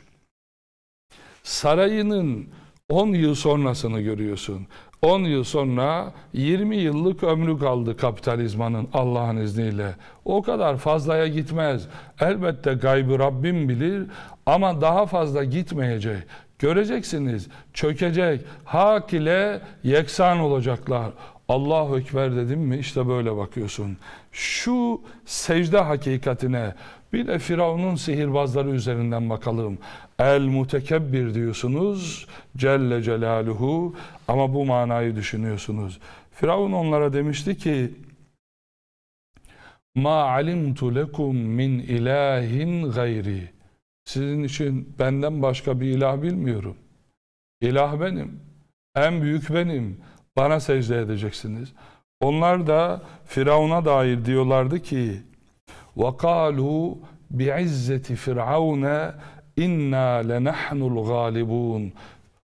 sarayının 10 yıl sonrasını görüyorsun. 10 yıl sonra 20 yıllık ömrü kaldı kapitalizmanın Allah'ın izniyle. O kadar fazlaya gitmez. Elbette gaybı Rabbim bilir ama daha fazla gitmeyecek. Göreceksiniz çökecek. Hak ile yeksan olacaklar. Allahu Ekber dedim mi işte böyle bakıyorsun. Şu secde hakikatine bir de Firavun'un sihirbazları üzerinden bakalım. El mutekebbir diyorsunuz. Celle celaluhu. Ama bu manayı düşünüyorsunuz. Firavun onlara demişti ki Ma alimtu lekum min ilahin gayri. Sizin için benden başka bir ilah bilmiyorum. İlah benim. En büyük benim. Bana secde edeceksiniz. Onlar da Firavun'a dair diyorlardı ki وَقَالُوا بِعِزَّةِ فِرْعَوْنَ إنا لنحن الغالبون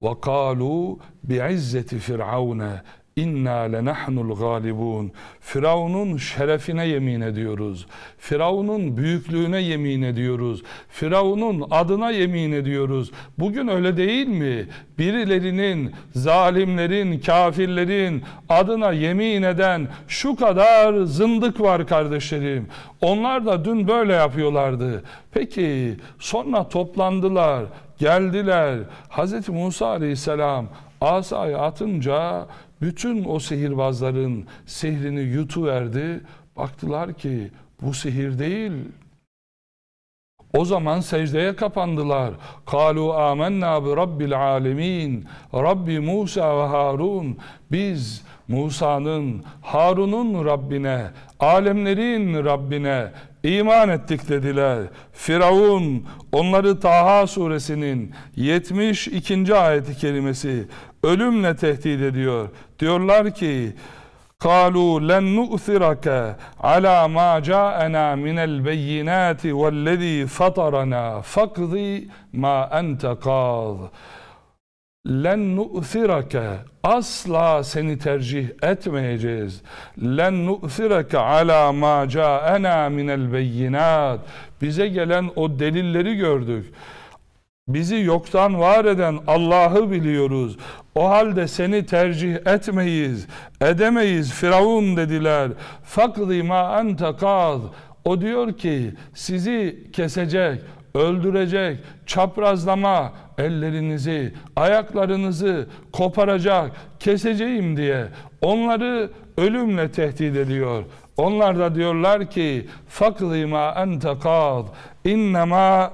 وقالوا بعزة فرعون İnna nahnul galibun. Firavun'un şerefine yemin ediyoruz. Firavun'un büyüklüğüne yemin ediyoruz. Firavun'un adına yemin ediyoruz. Bugün öyle değil mi? Birilerinin, zalimlerin, kafirlerin adına yemin eden şu kadar zındık var kardeşlerim. Onlar da dün böyle yapıyorlardı. Peki sonra toplandılar, geldiler. Hz. Musa aleyhisselam asayı atınca bütün o sihirbazların sihrini yutuverdi. Baktılar ki bu sihir değil. O zaman secdeye kapandılar. Kalu amennâ bi rabbil alemin. Rabbi Musa ve Harun. Biz Musa'nın, Harun'un Rabbine, alemlerin Rabbine iman ettik dediler. Firavun onları Taha suresinin 72. ayeti kerimesi ölümle tehdit ediyor. Diyorlar ki قالوا لن نؤثرك على ما جاءنا من البينات والذي فطرنا فاقضي ما أنت قاض len nu'sirake asla seni tercih etmeyeceğiz. Len nu'sirake ala ma ca'ana minel beyinat. Bize gelen o delilleri gördük. Bizi yoktan var eden Allah'ı biliyoruz. O halde seni tercih etmeyiz, edemeyiz Firavun dediler. Fakdi ma ente O diyor ki sizi kesecek, öldürecek, çaprazlama ellerinizi, ayaklarınızı koparacak, keseceğim diye onları ölümle tehdit ediyor. Onlar da diyorlar ki fakdi ma ente kad. İnnemâ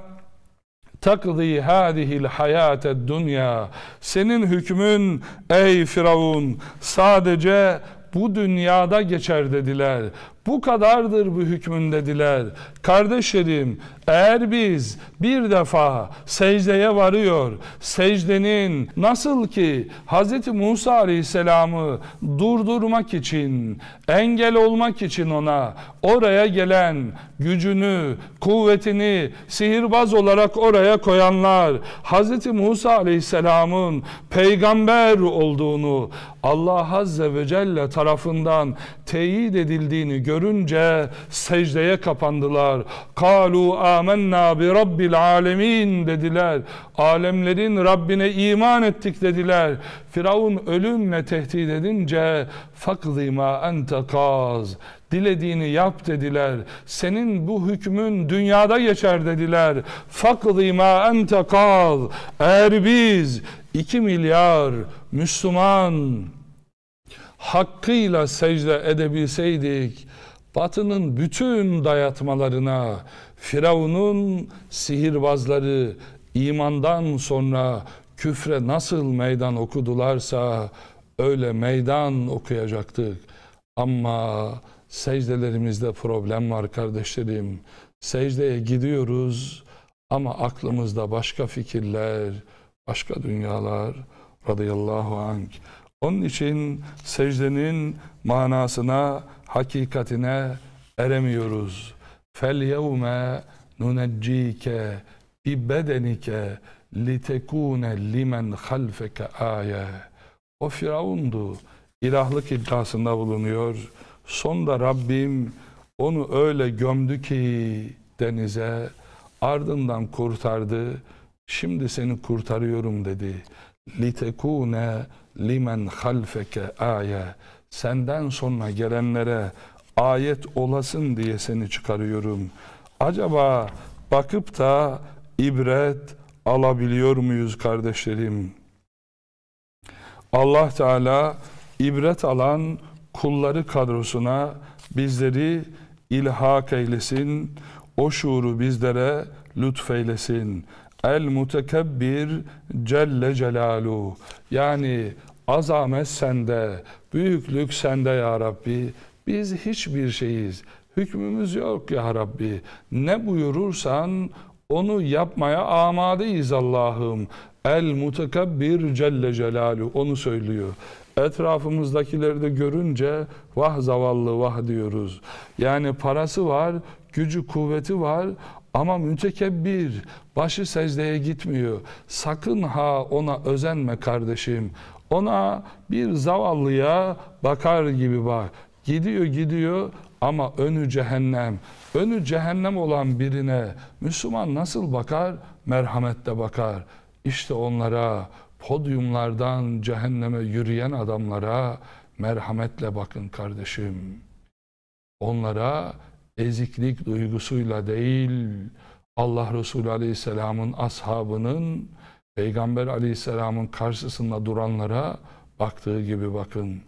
takdi hadihil hayate dünya senin hükmün ey firavun sadece bu dünyada geçer dediler. Bu kadardır bu hükmün dediler. Kardeşlerim eğer biz bir defa secdeye varıyor, secdenin nasıl ki Hz. Musa Aleyhisselam'ı durdurmak için, engel olmak için ona oraya gelen gücünü, kuvvetini sihirbaz olarak oraya koyanlar, Hz. Musa Aleyhisselam'ın peygamber olduğunu Allah Azze ve Celle tarafından teyit edildiğini görünce secdeye kapandılar. Kalu amennâ bi rabbil alemin dediler. Alemlerin Rabbine iman ettik dediler. Firavun ölümle tehdit edince fakzî mâ ente kaz. Dilediğini yap dediler. Senin bu hükmün dünyada geçer dediler. Fakzî mâ ente kaz. Eğer biz 2 milyar Müslüman hakkıyla secde edebilseydik, Batı'nın bütün dayatmalarına, Firavun'un sihirbazları imandan sonra küfre nasıl meydan okudularsa öyle meydan okuyacaktık. Ama secdelerimizde problem var kardeşlerim. Secdeye gidiyoruz ama aklımızda başka fikirler, başka dünyalar radıyallahu anh. Onun için secdenin manasına, hakikatine eremiyoruz. فَالْيَوْمَ نُنَجِّيكَ بِبَدَنِكَ لِتَكُونَ لِمَنْ خَلْفَكَ آيَةً O Firavundu. İlahlık iddiasında bulunuyor. Sonda Rabbim onu öyle gömdü ki denize ardından kurtardı. Şimdi seni kurtarıyorum dedi. Litekune limen halfeke aye. Senden sonra gelenlere ayet olasın diye seni çıkarıyorum. Acaba bakıp da ibret alabiliyor muyuz kardeşlerim? Allah Teala ibret alan kulları kadrosuna bizleri ilhak eylesin. O şuuru bizlere lütfeylesin. El mutekebbir celle celalu. Yani azamet sende, büyüklük sende ya Rabbi. Biz hiçbir şeyiz. Hükmümüz yok ya Rabbi. Ne buyurursan onu yapmaya amadeyiz Allah'ım. El mutekabbir celle celalu onu söylüyor. Etrafımızdakileri de görünce vah zavallı vah diyoruz. Yani parası var, gücü kuvveti var ama mütekebbir, başı secdeye gitmiyor. Sakın ha ona özenme kardeşim. Ona bir zavallıya bakar gibi bak. Gidiyor gidiyor ama önü cehennem. Önü cehennem olan birine Müslüman nasıl bakar? Merhamette bakar. İşte onlara podyumlardan cehenneme yürüyen adamlara merhametle bakın kardeşim. Onlara eziklik duygusuyla değil Allah Resulü Aleyhisselam'ın ashabının Peygamber Aleyhisselam'ın karşısında duranlara baktığı gibi bakın.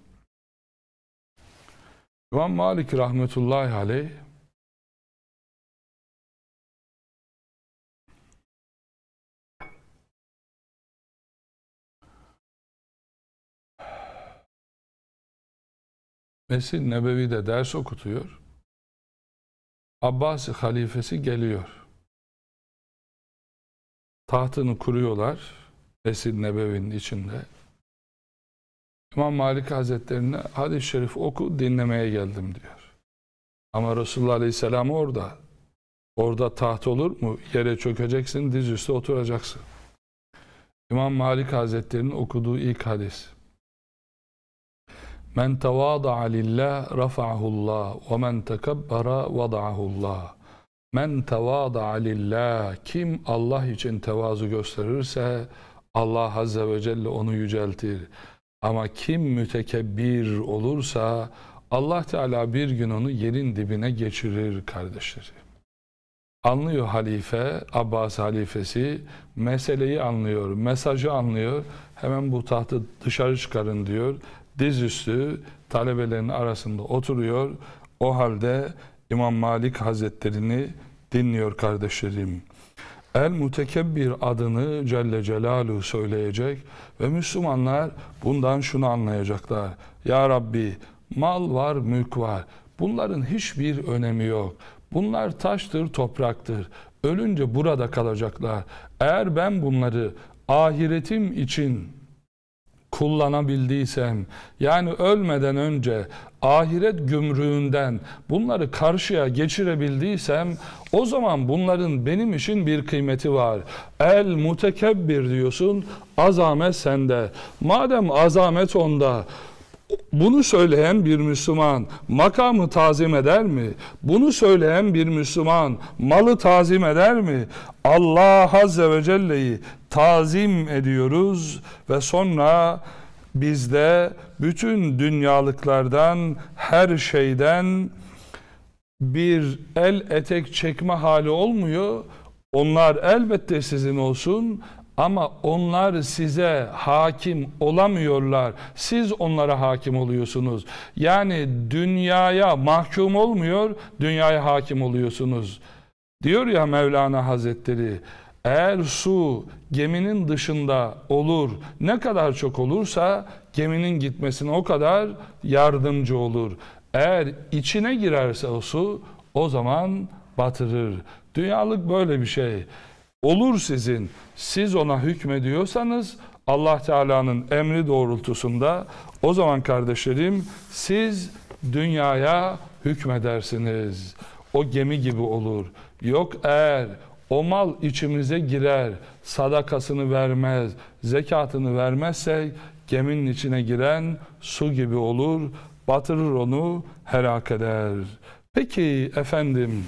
İmam Malik rahmetullahi aleyh Mescid de ders okutuyor. Abbasi halifesi geliyor. Tahtını kuruyorlar Mesih Nebevi'nin içinde. İmam Malik Hazretleri'ne hadis-i şerif oku dinlemeye geldim diyor. Ama Resulullah Aleyhisselam orada. Orada taht olur mu? Yere çökeceksin, diz üstü oturacaksın. İmam Malik Hazretleri'nin okuduğu ilk hadis. Men tevada'a lillah rafa'ahullah ve men tekabbara vada'ahullah. Men tevada'a lillah kim Allah için tevazu gösterirse Allah Azze ve Celle onu yüceltir. Ama kim mütekebbir olursa Allah Teala bir gün onu yerin dibine geçirir kardeşleri. Anlıyor halife, Abbas halifesi, meseleyi anlıyor, mesajı anlıyor. Hemen bu tahtı dışarı çıkarın diyor. Dizüstü talebelerin arasında oturuyor. O halde İmam Malik Hazretlerini dinliyor kardeşlerim. El Mutekebbir adını Celle Celaluhu söyleyecek ve Müslümanlar bundan şunu anlayacaklar. Ya Rabbi mal var, mülk var. Bunların hiçbir önemi yok. Bunlar taştır, topraktır. Ölünce burada kalacaklar. Eğer ben bunları ahiretim için kullanabildiysem yani ölmeden önce ahiret gümrüğünden bunları karşıya geçirebildiysem o zaman bunların benim için bir kıymeti var. El mutekebbir diyorsun azamet sende. Madem azamet onda bunu söyleyen bir Müslüman makamı tazim eder mi? Bunu söyleyen bir Müslüman malı tazim eder mi? Allah Azze ve Celle'yi tazim ediyoruz ve sonra bizde bütün dünyalıklardan, her şeyden bir el etek çekme hali olmuyor. Onlar elbette sizin olsun ama onlar size hakim olamıyorlar. Siz onlara hakim oluyorsunuz. Yani dünyaya mahkum olmuyor, dünyaya hakim oluyorsunuz. Diyor ya Mevlana Hazretleri, eğer su geminin dışında olur, ne kadar çok olursa geminin gitmesine o kadar yardımcı olur. Eğer içine girerse o su, o zaman batırır. Dünyalık böyle bir şey olur sizin. Siz ona hükmediyorsanız Allah Teala'nın emri doğrultusunda o zaman kardeşlerim siz dünyaya hükmedersiniz. O gemi gibi olur. Yok eğer o mal içimize girer, sadakasını vermez, zekatını vermezse geminin içine giren su gibi olur, batırır onu, helak eder. Peki efendim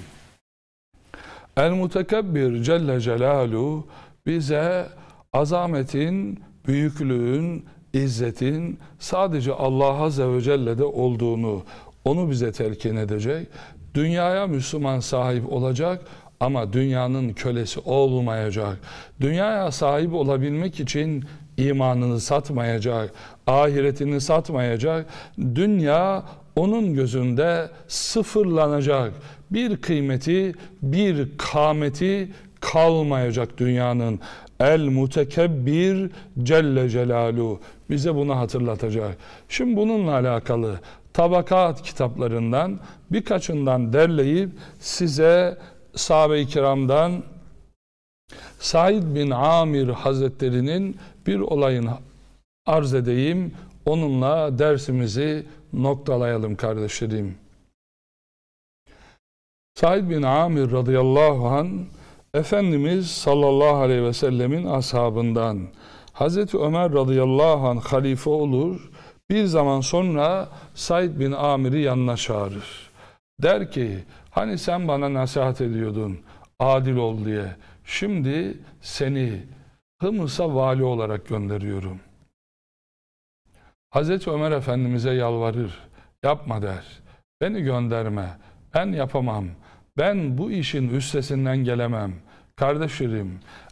El Mutekabbir Celle Celalu bize azametin, büyüklüğün, izzetin sadece Allah Azze Celle'de olduğunu, onu bize telkin edecek. Dünyaya Müslüman sahip olacak ama dünyanın kölesi olmayacak. Dünyaya sahip olabilmek için imanını satmayacak, ahiretini satmayacak. Dünya onun gözünde sıfırlanacak bir kıymeti, bir kameti kalmayacak dünyanın. El Mutekebbir Celle Celalu bize bunu hatırlatacak. Şimdi bununla alakalı tabakat kitaplarından birkaçından derleyip size sahabe-i kiramdan Said bin Amir Hazretleri'nin bir olayını arz edeyim. Onunla dersimizi noktalayalım kardeşlerim. Said bin Amir radıyallahu an Efendimiz sallallahu aleyhi ve sellemin ashabından Hazreti Ömer radıyallahu an halife olur. Bir zaman sonra Said bin Amir'i yanına çağırır. Der ki hani sen bana nasihat ediyordun adil ol diye. Şimdi seni Hımıs'a vali olarak gönderiyorum. Hazreti Ömer Efendimiz'e yalvarır. Yapma der. Beni gönderme. Ben yapamam. Ben bu işin üstesinden gelemem. Kardeşlerim,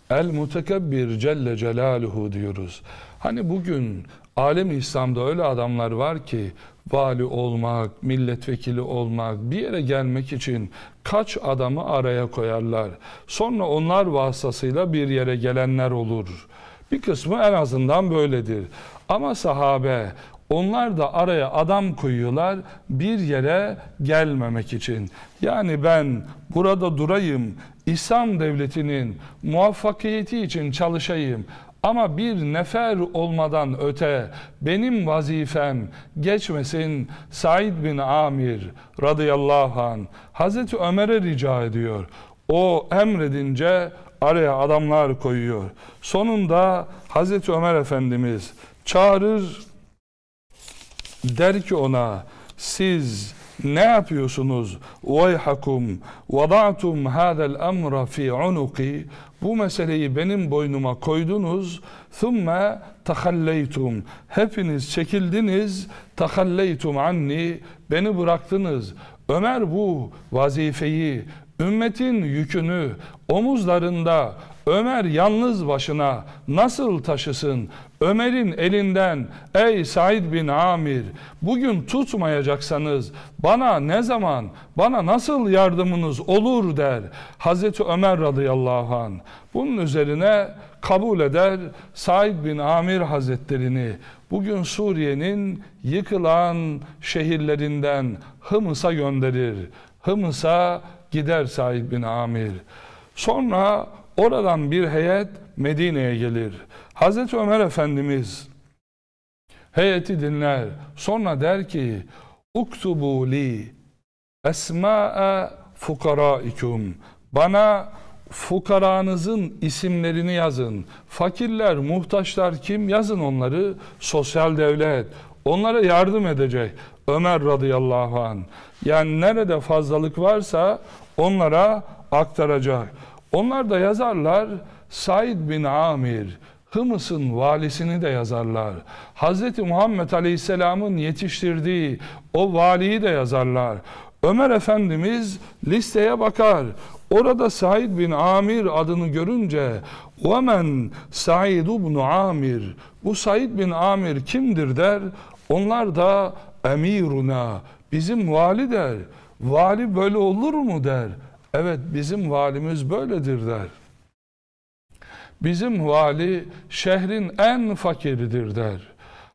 El Mutekabbir Celle Celaluhu diyoruz. Hani bugün alem İslam'da öyle adamlar var ki vali olmak, milletvekili olmak, bir yere gelmek için kaç adamı araya koyarlar. Sonra onlar vasıtasıyla bir yere gelenler olur. Bir kısmı en azından böyledir. Ama sahabe onlar da araya adam koyuyorlar bir yere gelmemek için. Yani ben burada durayım, İslam devletinin muvaffakiyeti için çalışayım. Ama bir nefer olmadan öte benim vazifem geçmesin Said bin Amir radıyallahu anh Hazreti Ömer'e rica ediyor. O emredince araya adamlar koyuyor. Sonunda Hazreti Ömer Efendimiz çağırır Der ki ona siz ne yapıyorsunuz? Veyhakum vada'tum hada'l emra fi unuki. Bu meseleyi benim boynuma koydunuz. thumma tahalleytum. Hepiniz çekildiniz. Tahalleytum anni. Beni bıraktınız. Ömer bu vazifeyi, ümmetin yükünü omuzlarında Ömer yalnız başına nasıl taşısın Ömer'in elinden ey Said bin Amir bugün tutmayacaksanız bana ne zaman bana nasıl yardımınız olur der Hazreti Ömer radıyallahu an. Bunun üzerine kabul eder Said bin Amir Hazretlerini bugün Suriye'nin yıkılan şehirlerinden Hımıs'a gönderir. Hımıs'a gider Said bin Amir. Sonra oradan bir heyet Medine'ye gelir. Hazreti Ömer Efendimiz heyeti dinler. Sonra der ki Uktubu li esma'e fukaraikum Bana fukaranızın isimlerini yazın. Fakirler, muhtaçlar kim? Yazın onları. Sosyal devlet. Onlara yardım edecek. Ömer radıyallahu an. Yani nerede fazlalık varsa onlara aktaracak. Onlar da yazarlar Said bin Amir, Hımıs'ın valisini de yazarlar. Hz. Muhammed Aleyhisselam'ın yetiştirdiği o valiyi de yazarlar. Ömer Efendimiz listeye bakar. Orada Said bin Amir adını görünce وَمَنْ Said ibn Amir Bu Said bin Amir kimdir der. Onlar da emiruna bizim vali der. Vali böyle olur mu der. Evet bizim valimiz böyledir der. Bizim vali şehrin en fakiridir der.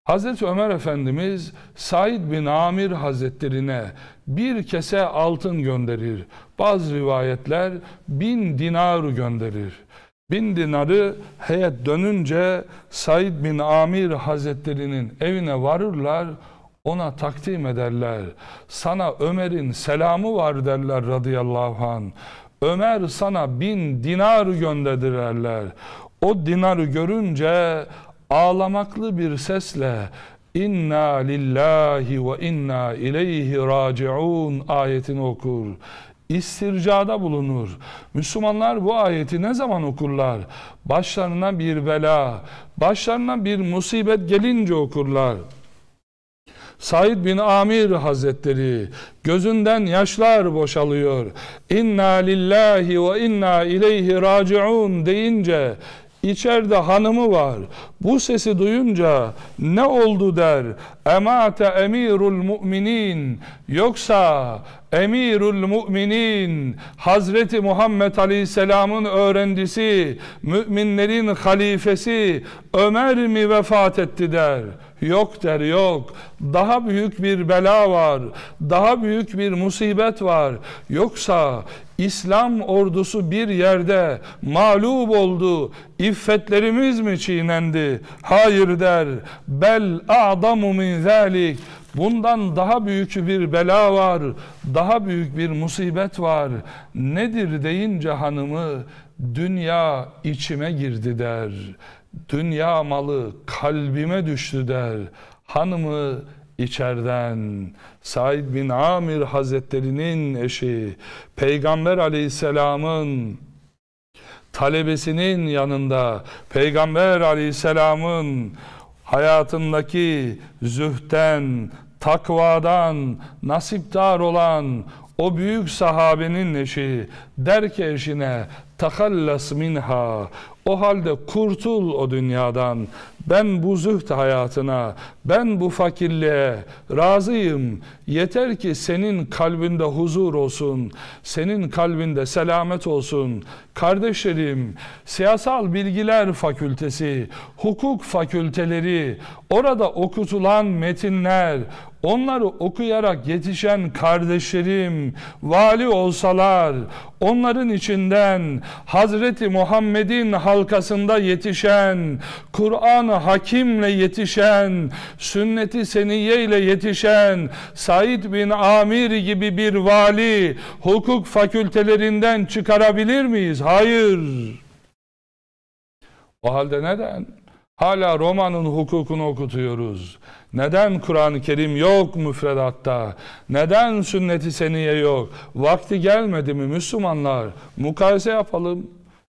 Hazreti Ömer Efendimiz Said bin Amir Hazretlerine bir kese altın gönderir. Bazı rivayetler bin dinarı gönderir. Bin dinarı heyet dönünce Said bin Amir Hazretlerinin evine varırlar ona takdim ederler. Sana Ömer'in selamı var derler radıyallahu an. Ömer sana bin dinar gönderirler. O dinarı görünce ağlamaklı bir sesle İnna lillahi ve inna ileyhi raciun ayetini okur. İstircada bulunur. Müslümanlar bu ayeti ne zaman okurlar? Başlarına bir bela, başlarına bir musibet gelince okurlar. Said bin Amir Hazretleri gözünden yaşlar boşalıyor. İnna lillahi ve inna ileyhi raciun deyince içeride hanımı var. Bu sesi duyunca ne oldu der. Emate emirul Mu'minin Yoksa Emirül Müminin Hazreti Muhammed Aleyhisselam'ın öğrencisi, müminlerin halifesi Ömer mi vefat etti der. Yok der yok. Daha büyük bir bela var. Daha büyük bir musibet var. Yoksa İslam ordusu bir yerde mağlup oldu. İffetlerimiz mi çiğnendi? Hayır der. Bel a'damu min zalik. Bundan daha büyük bir bela var, daha büyük bir musibet var. Nedir deyince hanımı dünya içime girdi der. Dünya malı kalbime düştü der. Hanımı içerden Said bin Amir Hazretleri'nin eşi Peygamber Aleyhisselam'ın talebesinin yanında Peygamber Aleyhisselam'ın hayatındaki zühten, takvadan nasiptar olan o büyük sahabenin eşi der ki eşine takallas minha o halde kurtul o dünyadan ben bu züht hayatına ben bu fakirliğe razıyım yeter ki senin kalbinde huzur olsun senin kalbinde selamet olsun kardeşlerim siyasal bilgiler fakültesi hukuk fakülteleri orada okutulan metinler Onları okuyarak yetişen kardeşlerim vali olsalar onların içinden Hazreti Muhammed'in halkasında yetişen Kur'an-ı Hakim'le yetişen sünnet-i seniye ile yetişen Said bin Amir gibi bir vali hukuk fakültelerinden çıkarabilir miyiz? Hayır. O halde neden? Hala Roma'nın hukukunu okutuyoruz. Neden Kur'an-ı Kerim yok müfredatta? Neden sünnet-i seniye yok? Vakti gelmedi mi Müslümanlar? Mukayese yapalım.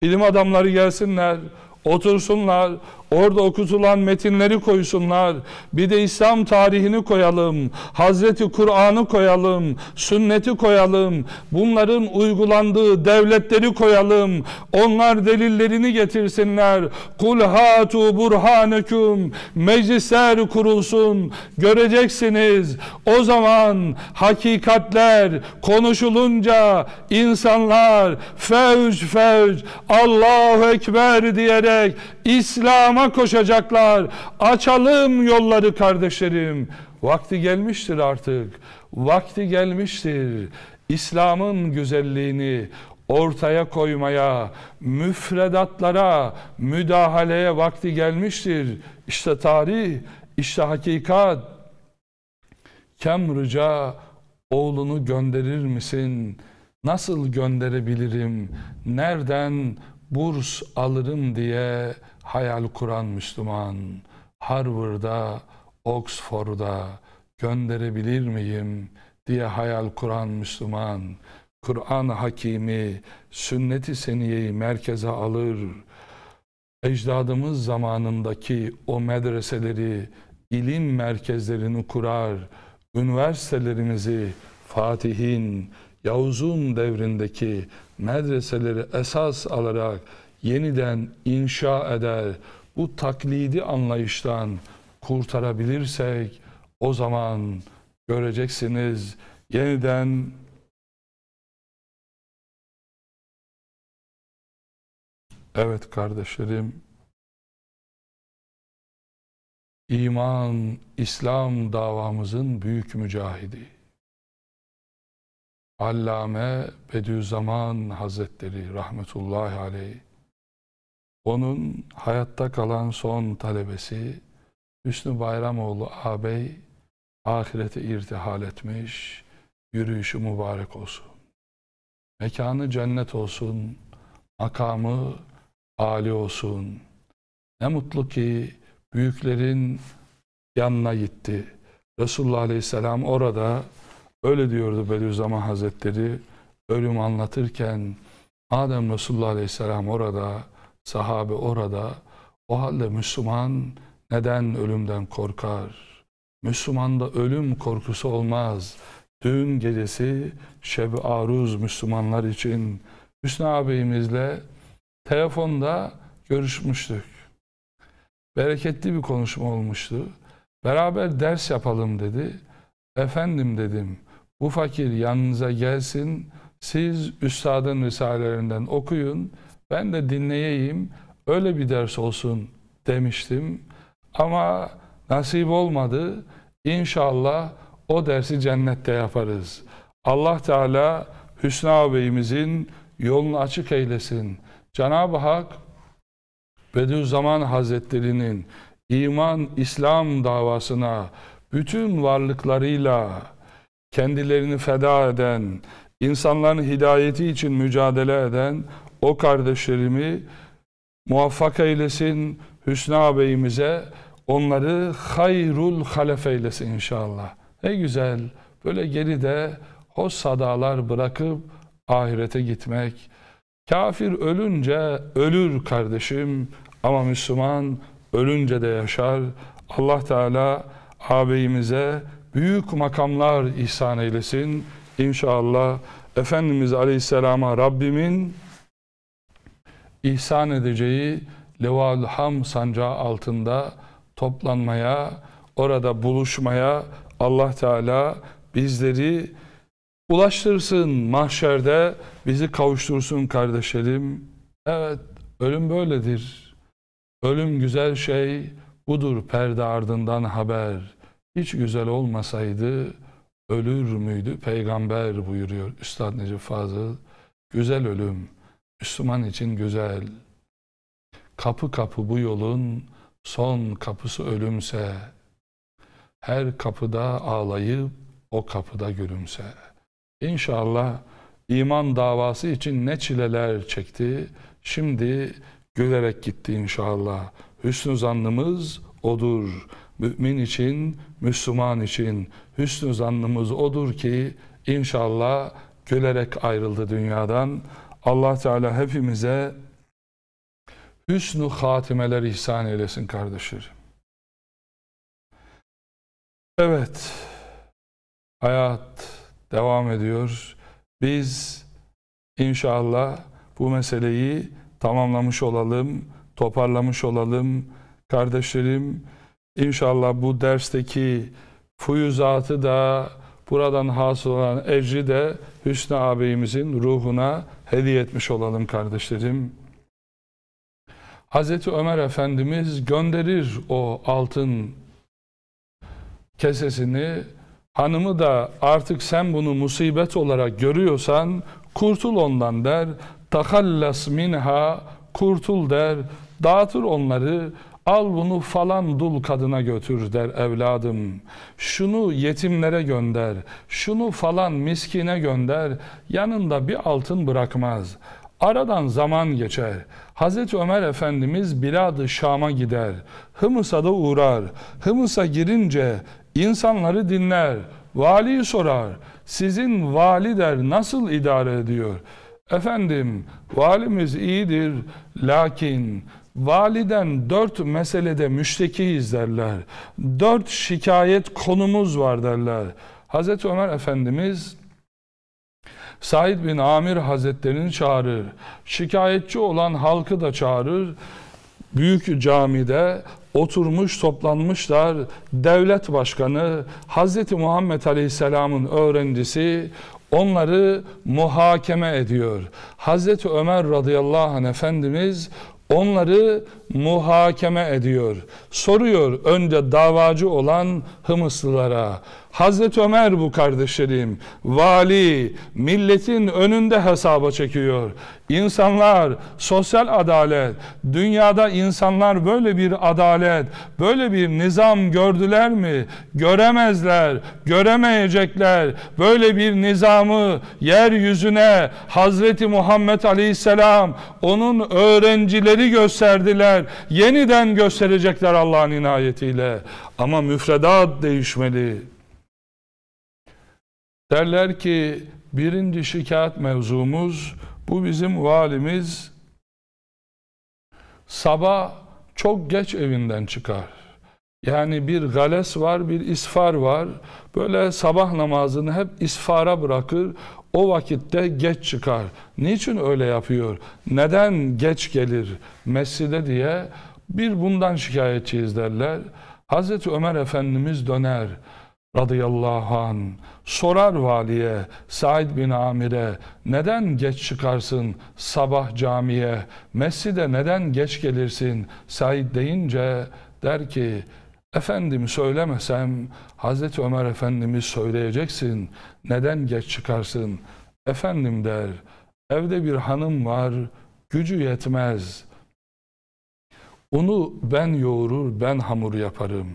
İlim adamları gelsinler, otursunlar, Orada okutulan metinleri koysunlar. Bir de İslam tarihini koyalım. Hazreti Kur'an'ı koyalım. Sünneti koyalım. Bunların uygulandığı devletleri koyalım. Onlar delillerini getirsinler. Kul hatu burhaneküm. Meclisler kurulsun. Göreceksiniz. O zaman hakikatler konuşulunca insanlar fevz fevz Allahu Ekber diyerek İslam İslam'a koşacaklar. Açalım yolları kardeşlerim. Vakti gelmiştir artık. Vakti gelmiştir. İslam'ın güzelliğini ortaya koymaya, müfredatlara müdahaleye vakti gelmiştir. İşte tarih, işte hakikat. Kemrıca oğlunu gönderir misin? Nasıl gönderebilirim? Nereden burs alırım diye hayal kuran Müslüman Harvard'a, Oxford'a gönderebilir miyim diye hayal kuran Müslüman Kur'an hakimi sünnet-i seniyeyi merkeze alır. Ecdadımız zamanındaki o medreseleri, ilim merkezlerini kurar. Üniversitelerimizi Fatih'in, Yavuz'un devrindeki medreseleri esas alarak yeniden inşa eder, bu taklidi anlayıştan kurtarabilirsek o zaman göreceksiniz yeniden Evet kardeşlerim iman İslam davamızın büyük mücahidi Allame Bediüzzaman Hazretleri rahmetullahi aleyh onun hayatta kalan son talebesi Hüsnü Bayramoğlu ağabey ahirete irtihal etmiş, yürüyüşü mübarek olsun. Mekanı cennet olsun, makamı âli olsun. Ne mutlu ki büyüklerin yanına gitti. Resulullah Aleyhisselam orada öyle diyordu Bediüzzaman Hazretleri ölüm anlatırken madem Resulullah Aleyhisselam orada Sahabe orada o halde Müslüman neden ölümden korkar? Müslümanda ölüm korkusu olmaz. Dün gecesi şeb aruz Müslümanlar için Hüsnü abimizle telefonda görüşmüştük. Bereketli bir konuşma olmuştu. Beraber ders yapalım dedi. Efendim dedim bu fakir yanınıza gelsin siz üstadın risalelerinden okuyun ben de dinleyeyim, öyle bir ders olsun demiştim. Ama nasip olmadı. İnşallah o dersi cennette yaparız. Allah Teala Hüsnü ağabeyimizin yolunu açık eylesin. Cenab-ı Hak Bediüzzaman Hazretleri'nin iman, İslam davasına bütün varlıklarıyla kendilerini feda eden, insanların hidayeti için mücadele eden o kardeşlerimi muvaffak eylesin Hüsna ağabeyimize onları hayrul halef eylesin inşallah. Ne güzel böyle geride o sadalar bırakıp ahirete gitmek. Kafir ölünce ölür kardeşim ama Müslüman ölünce de yaşar. Allah Teala ağabeyimize büyük makamlar ihsan eylesin. İnşallah Efendimiz Aleyhisselam'a Rabbimin ihsan edeceği Leval Ham sancağı altında toplanmaya, orada buluşmaya Allah Teala bizleri ulaştırsın mahşerde bizi kavuştursun kardeşlerim. Evet ölüm böyledir. Ölüm güzel şey budur perde ardından haber. Hiç güzel olmasaydı ölür müydü peygamber buyuruyor Üstad Necip Fazıl. Güzel ölüm. Müslüman için güzel. Kapı kapı bu yolun son kapısı ölümse, her kapıda ağlayıp o kapıda gülümse. İnşallah iman davası için ne çileler çekti, şimdi gülerek gitti inşallah. Hüsnü zannımız odur. Mümin için, Müslüman için hüsnü zannımız odur ki inşallah gülerek ayrıldı dünyadan. Allah Teala hepimize hüsnü hatimeler ihsan eylesin kardeşlerim. Evet, hayat devam ediyor. Biz inşallah bu meseleyi tamamlamış olalım, toparlamış olalım. Kardeşlerim, İnşallah bu dersteki fuyuzatı da buradan hasıl olan ecri de Hüsnü ağabeyimizin ruhuna hediye etmiş olalım kardeşlerim. Hazreti Ömer Efendimiz gönderir o altın kesesini. Hanımı da artık sen bunu musibet olarak görüyorsan kurtul ondan der. Takallas minha kurtul der. Dağıtır onları Al bunu falan dul kadına götür der evladım. Şunu yetimlere gönder. Şunu falan miskine gönder. Yanında bir altın bırakmaz. Aradan zaman geçer. Hazreti Ömer Efendimiz Bilad-ı Şam'a gider. Hımıs'a da uğrar. Hımıs'a girince insanları dinler. Valiyi sorar. Sizin vali der nasıl idare ediyor? Efendim valimiz iyidir lakin Validen dört meselede müştekiyiz derler. Dört şikayet konumuz var derler. Hazreti Ömer Efendimiz Said bin Amir Hazretlerini çağırır. Şikayetçi olan halkı da çağırır. Büyük camide oturmuş toplanmışlar. Devlet başkanı Hazreti Muhammed Aleyhisselam'ın öğrencisi onları muhakeme ediyor. Hazreti Ömer radıyallahu anh Efendimiz Onları muhakeme ediyor. Soruyor önce davacı olan Hımıslılara. Hazreti Ömer bu kardeşlerim. Vali milletin önünde hesaba çekiyor. İnsanlar, sosyal adalet, dünyada insanlar böyle bir adalet, böyle bir nizam gördüler mi? Göremezler, göremeyecekler. Böyle bir nizamı yeryüzüne Hazreti Muhammed Aleyhisselam onun öğrencileri gösterdiler gösterecekler. Yeniden gösterecekler Allah'ın inayetiyle. Ama müfredat değişmeli. Derler ki birinci şikayet mevzumuz bu bizim valimiz sabah çok geç evinden çıkar. Yani bir gales var, bir isfar var. Böyle sabah namazını hep isfara bırakır o vakitte geç çıkar. Niçin öyle yapıyor? Neden geç gelir mescide diye bir bundan şikayetçiyiz derler. Hazreti Ömer Efendimiz döner radıyallahu an sorar valiye Said bin Amir'e neden geç çıkarsın sabah camiye mescide neden geç gelirsin Said deyince der ki efendim söylemesem Hazreti Ömer Efendimiz söyleyeceksin neden geç çıkarsın? Efendim der, evde bir hanım var, gücü yetmez. Onu ben yoğurur, ben hamur yaparım.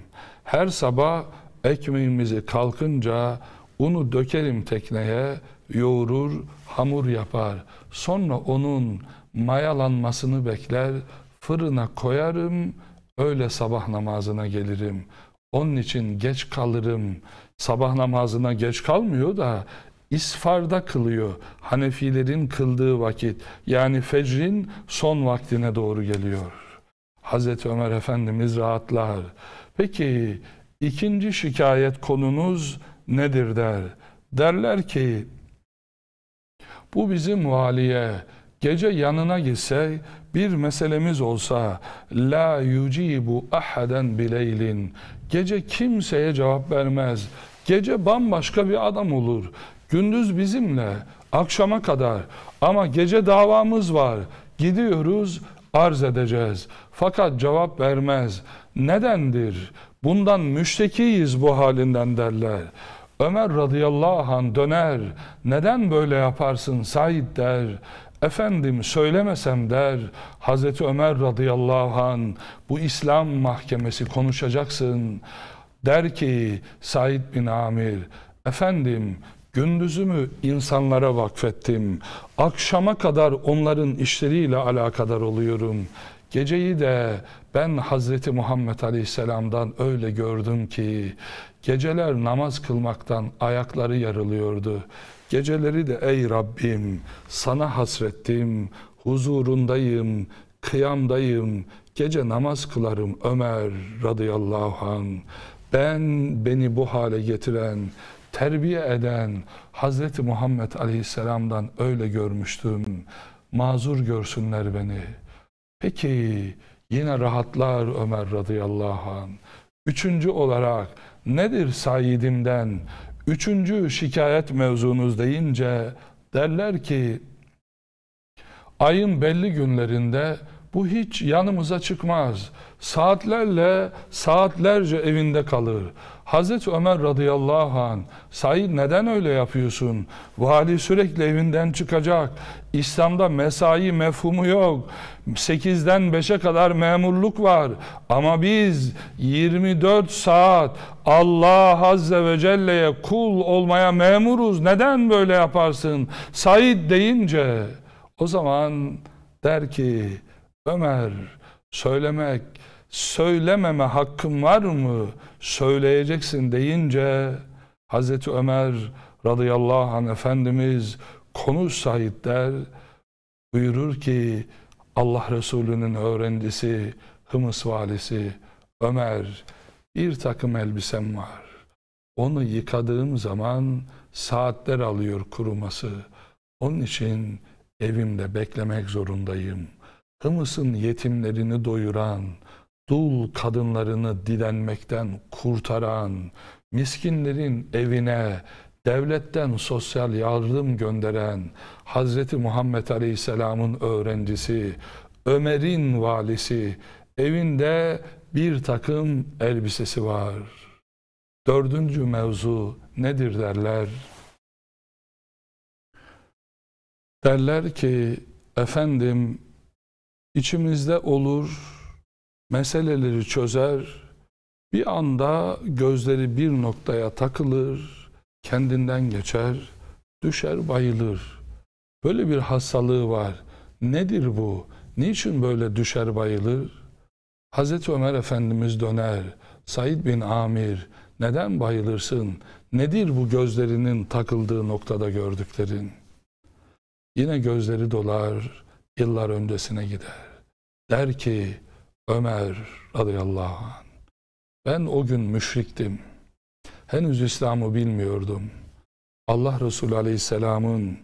Her sabah ekmeğimizi kalkınca unu dökerim tekneye, yoğurur, hamur yapar. Sonra onun mayalanmasını bekler, fırına koyarım, öyle sabah namazına gelirim. Onun için geç kalırım.'' sabah namazına geç kalmıyor da isfarda kılıyor. Hanefilerin kıldığı vakit yani fecrin son vaktine doğru geliyor. Hazreti Ömer Efendimiz rahatlar. Peki ikinci şikayet konunuz nedir der. Derler ki bu bizim valiye gece yanına gitse bir meselemiz olsa la yucibu ahaden bileylin Gece kimseye cevap vermez. Gece bambaşka bir adam olur. Gündüz bizimle, akşama kadar. Ama gece davamız var. Gidiyoruz, arz edeceğiz. Fakat cevap vermez. Nedendir? Bundan müştekiyiz bu halinden derler. Ömer radıyallahu anh döner. Neden böyle yaparsın Said der. Efendim söylemesem der Hazreti Ömer radıyallahu an bu İslam mahkemesi konuşacaksın. Der ki Said bin Amir efendim gündüzümü insanlara vakfettim. Akşama kadar onların işleriyle alakadar oluyorum. Geceyi de ben Hazreti Muhammed Aleyhisselam'dan öyle gördüm ki geceler namaz kılmaktan ayakları yarılıyordu. Geceleri de ey Rabbim sana hasrettim, huzurundayım, kıyamdayım, gece namaz kılarım Ömer radıyallahu an. Ben beni bu hale getiren, terbiye eden Hazreti Muhammed aleyhisselam'dan öyle görmüştüm. Mazur görsünler beni. Peki yine rahatlar Ömer radıyallahu an. Üçüncü olarak nedir Said'imden? Üçüncü şikayet mevzunuz deyince derler ki ayın belli günlerinde bu hiç yanımıza çıkmaz. Saatlerle saatlerce evinde kalır. Hazreti Ömer radıyallahu an Said neden öyle yapıyorsun? Vali sürekli evinden çıkacak. İslam'da mesai mefhumu yok. 8'den 5'e kadar memurluk var. Ama biz 24 saat Allah Azze ve Celle'ye kul olmaya memuruz. Neden böyle yaparsın? Said deyince o zaman der ki Ömer söylemek söylememe hakkım var mı? Söyleyeceksin deyince Hazreti Ömer radıyallahu anh Efendimiz konu sahipler buyurur ki Allah Resulü'nün öğrencisi Hımıs valisi Ömer bir takım elbisem var. Onu yıkadığım zaman saatler alıyor kuruması. Onun için evimde beklemek zorundayım. Hımıs'ın yetimlerini doyuran, dul kadınlarını dilenmekten kurtaran, miskinlerin evine, devletten sosyal yardım gönderen Hazreti Muhammed Aleyhisselam'ın öğrencisi, Ömer'in valisi, evinde bir takım elbisesi var. Dördüncü mevzu nedir derler? Derler ki efendim içimizde olur, meseleleri çözer, bir anda gözleri bir noktaya takılır, kendinden geçer, düşer bayılır. Böyle bir hastalığı var. Nedir bu? Niçin böyle düşer bayılır? Hazreti Ömer Efendimiz döner. Said bin Amir neden bayılırsın? Nedir bu gözlerinin takıldığı noktada gördüklerin? Yine gözleri dolar, yıllar öncesine gider. Der ki Ömer radıyallahu anh ben o gün müşriktim.'' henüz İslam'ı bilmiyordum. Allah Resulü Aleyhisselam'ın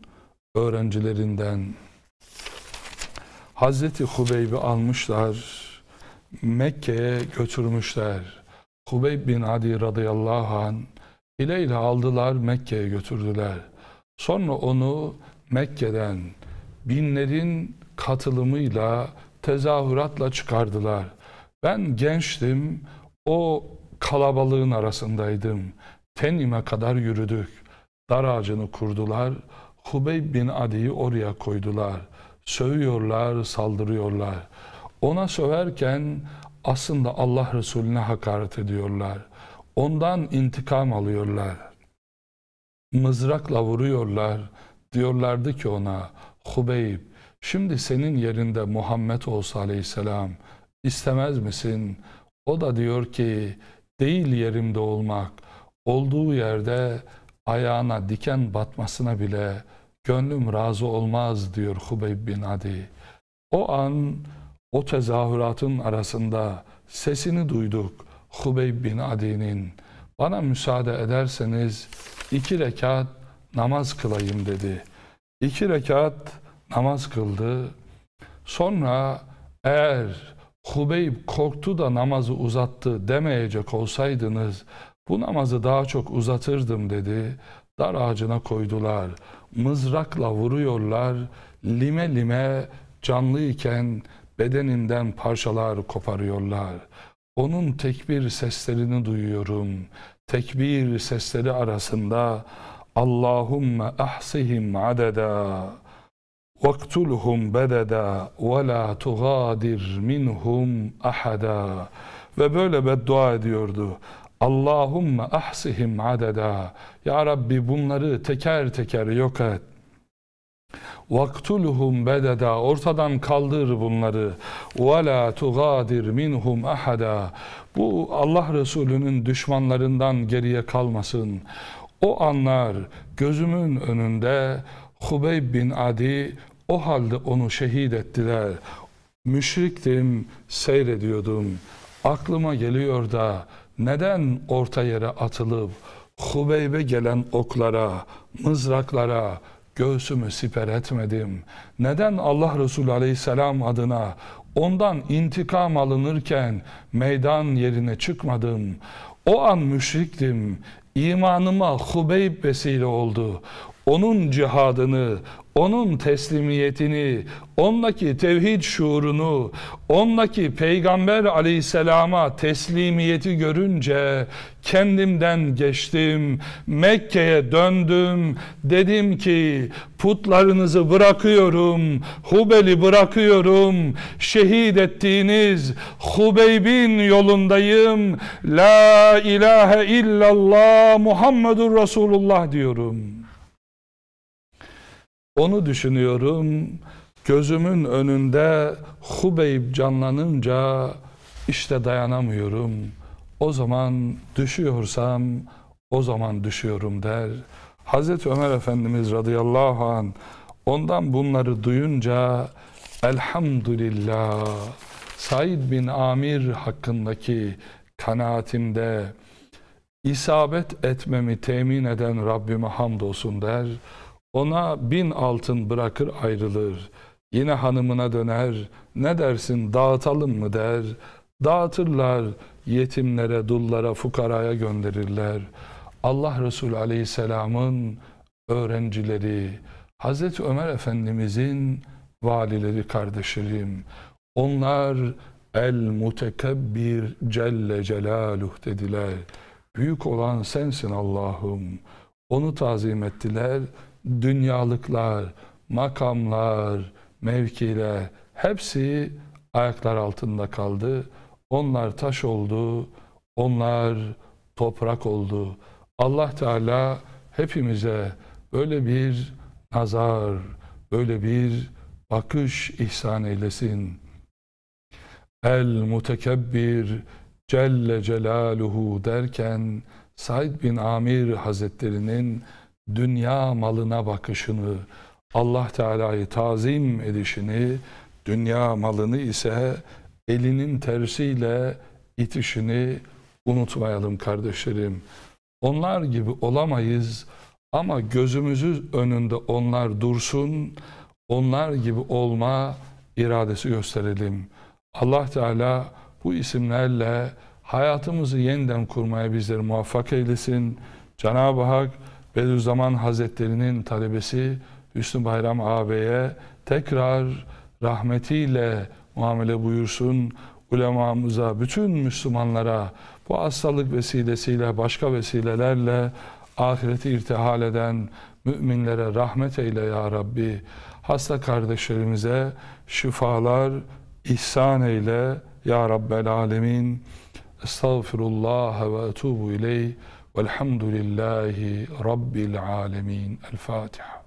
öğrencilerinden Hazreti Hubeyb'i almışlar, Mekke'ye götürmüşler. Hubeyb bin Adi radıyallahu an ile aldılar Mekke'ye götürdüler. Sonra onu Mekke'den binlerin katılımıyla tezahüratla çıkardılar. Ben gençtim, o kalabalığın arasındaydım. Tenim'e kadar yürüdük. Dar ağacını kurdular. Hubey bin Adi'yi oraya koydular. Sövüyorlar, saldırıyorlar. Ona söverken aslında Allah Resulüne hakaret ediyorlar. Ondan intikam alıyorlar. Mızrakla vuruyorlar. Diyorlardı ki ona Hubeyb şimdi senin yerinde Muhammed olsa aleyhisselam istemez misin? O da diyor ki değil yerimde olmak.'' olduğu yerde ayağına diken batmasına bile gönlüm razı olmaz diyor Hubeyb bin Adi. O an o tezahüratın arasında sesini duyduk Hubeyb bin Adi'nin bana müsaade ederseniz iki rekat namaz kılayım dedi. İki rekat namaz kıldı. Sonra eğer Hubeyb korktu da namazı uzattı demeyecek olsaydınız bu namazı daha çok uzatırdım dedi. Dar ağacına koydular. Mızrakla vuruyorlar. Lime lime canlı iken bedeninden parçalar koparıyorlar. Onun tekbir seslerini duyuyorum. Tekbir sesleri arasında Allahümme ahsihim adeda vaktulhum bededa ve la tugadir minhum ahada ve böyle beddua ediyordu. Allahumme ahsihim adeda. Ya Rabbi bunları teker teker yok et. Vaktuluhum bededa ortadan kaldır bunları. Ve la tugadir minhum ahada. Bu Allah Resulü'nün düşmanlarından geriye kalmasın. O anlar gözümün önünde Hubeyb bin Adi o halde onu şehit ettiler. Müşriktim, seyrediyordum. Aklıma geliyor da neden orta yere atılıp Hubeybe gelen oklara, mızraklara göğsümü siper etmedim? Neden Allah Resulü Aleyhisselam adına ondan intikam alınırken meydan yerine çıkmadım? O an müşriktim. İmanıma Hubeyb vesile oldu onun cihadını, onun teslimiyetini, ondaki tevhid şuurunu, ondaki peygamber aleyhisselama teslimiyeti görünce kendimden geçtim, Mekke'ye döndüm, dedim ki putlarınızı bırakıyorum, Hubel'i bırakıyorum, şehit ettiğiniz Hubeyb'in yolundayım, La ilahe illallah Muhammedur Resulullah diyorum.'' Onu düşünüyorum. Gözümün önünde Hubeyb canlanınca işte dayanamıyorum. O zaman düşüyorsam o zaman düşüyorum der. Hazreti Ömer Efendimiz radıyallahu an ondan bunları duyunca elhamdülillah Said bin Amir hakkındaki kanaatimde isabet etmemi temin eden Rabbime hamdolsun der. Ona bin altın bırakır ayrılır. Yine hanımına döner. Ne dersin dağıtalım mı der. Dağıtırlar yetimlere, dullara, fukaraya gönderirler. Allah Resulü Aleyhisselam'ın öğrencileri, Hazreti Ömer Efendimizin valileri kardeşlerim. Onlar el mutekebbir celle celaluh dediler. Büyük olan sensin Allah'ım. Onu tazim ettiler dünyalıklar, makamlar, mevkiler hepsi ayaklar altında kaldı. Onlar taş oldu, onlar toprak oldu. Allah Teala hepimize böyle bir nazar, böyle bir bakış ihsan eylesin. El Mutekebbir Celle Celaluhu derken Said bin Amir Hazretlerinin dünya malına bakışını, Allah Teala'yı tazim edişini, dünya malını ise elinin tersiyle itişini unutmayalım kardeşlerim. Onlar gibi olamayız ama gözümüzün önünde onlar dursun, onlar gibi olma iradesi gösterelim. Allah Teala bu isimlerle hayatımızı yeniden kurmaya bizleri muvaffak eylesin. Cenab-ı Hak Bediüzzaman Hazretleri'nin talebesi Hüsnü Bayram ağabeye tekrar rahmetiyle muamele buyursun ulemamıza, bütün Müslümanlara bu hastalık vesilesiyle, başka vesilelerle ahireti irtihal eden müminlere rahmet eyle ya Rabbi. Hasta kardeşlerimize şifalar ihsan eyle ya Rabbel Alemin. Estağfirullah ve etubu ileyh. والحمد لله رب العالمين الفاتحه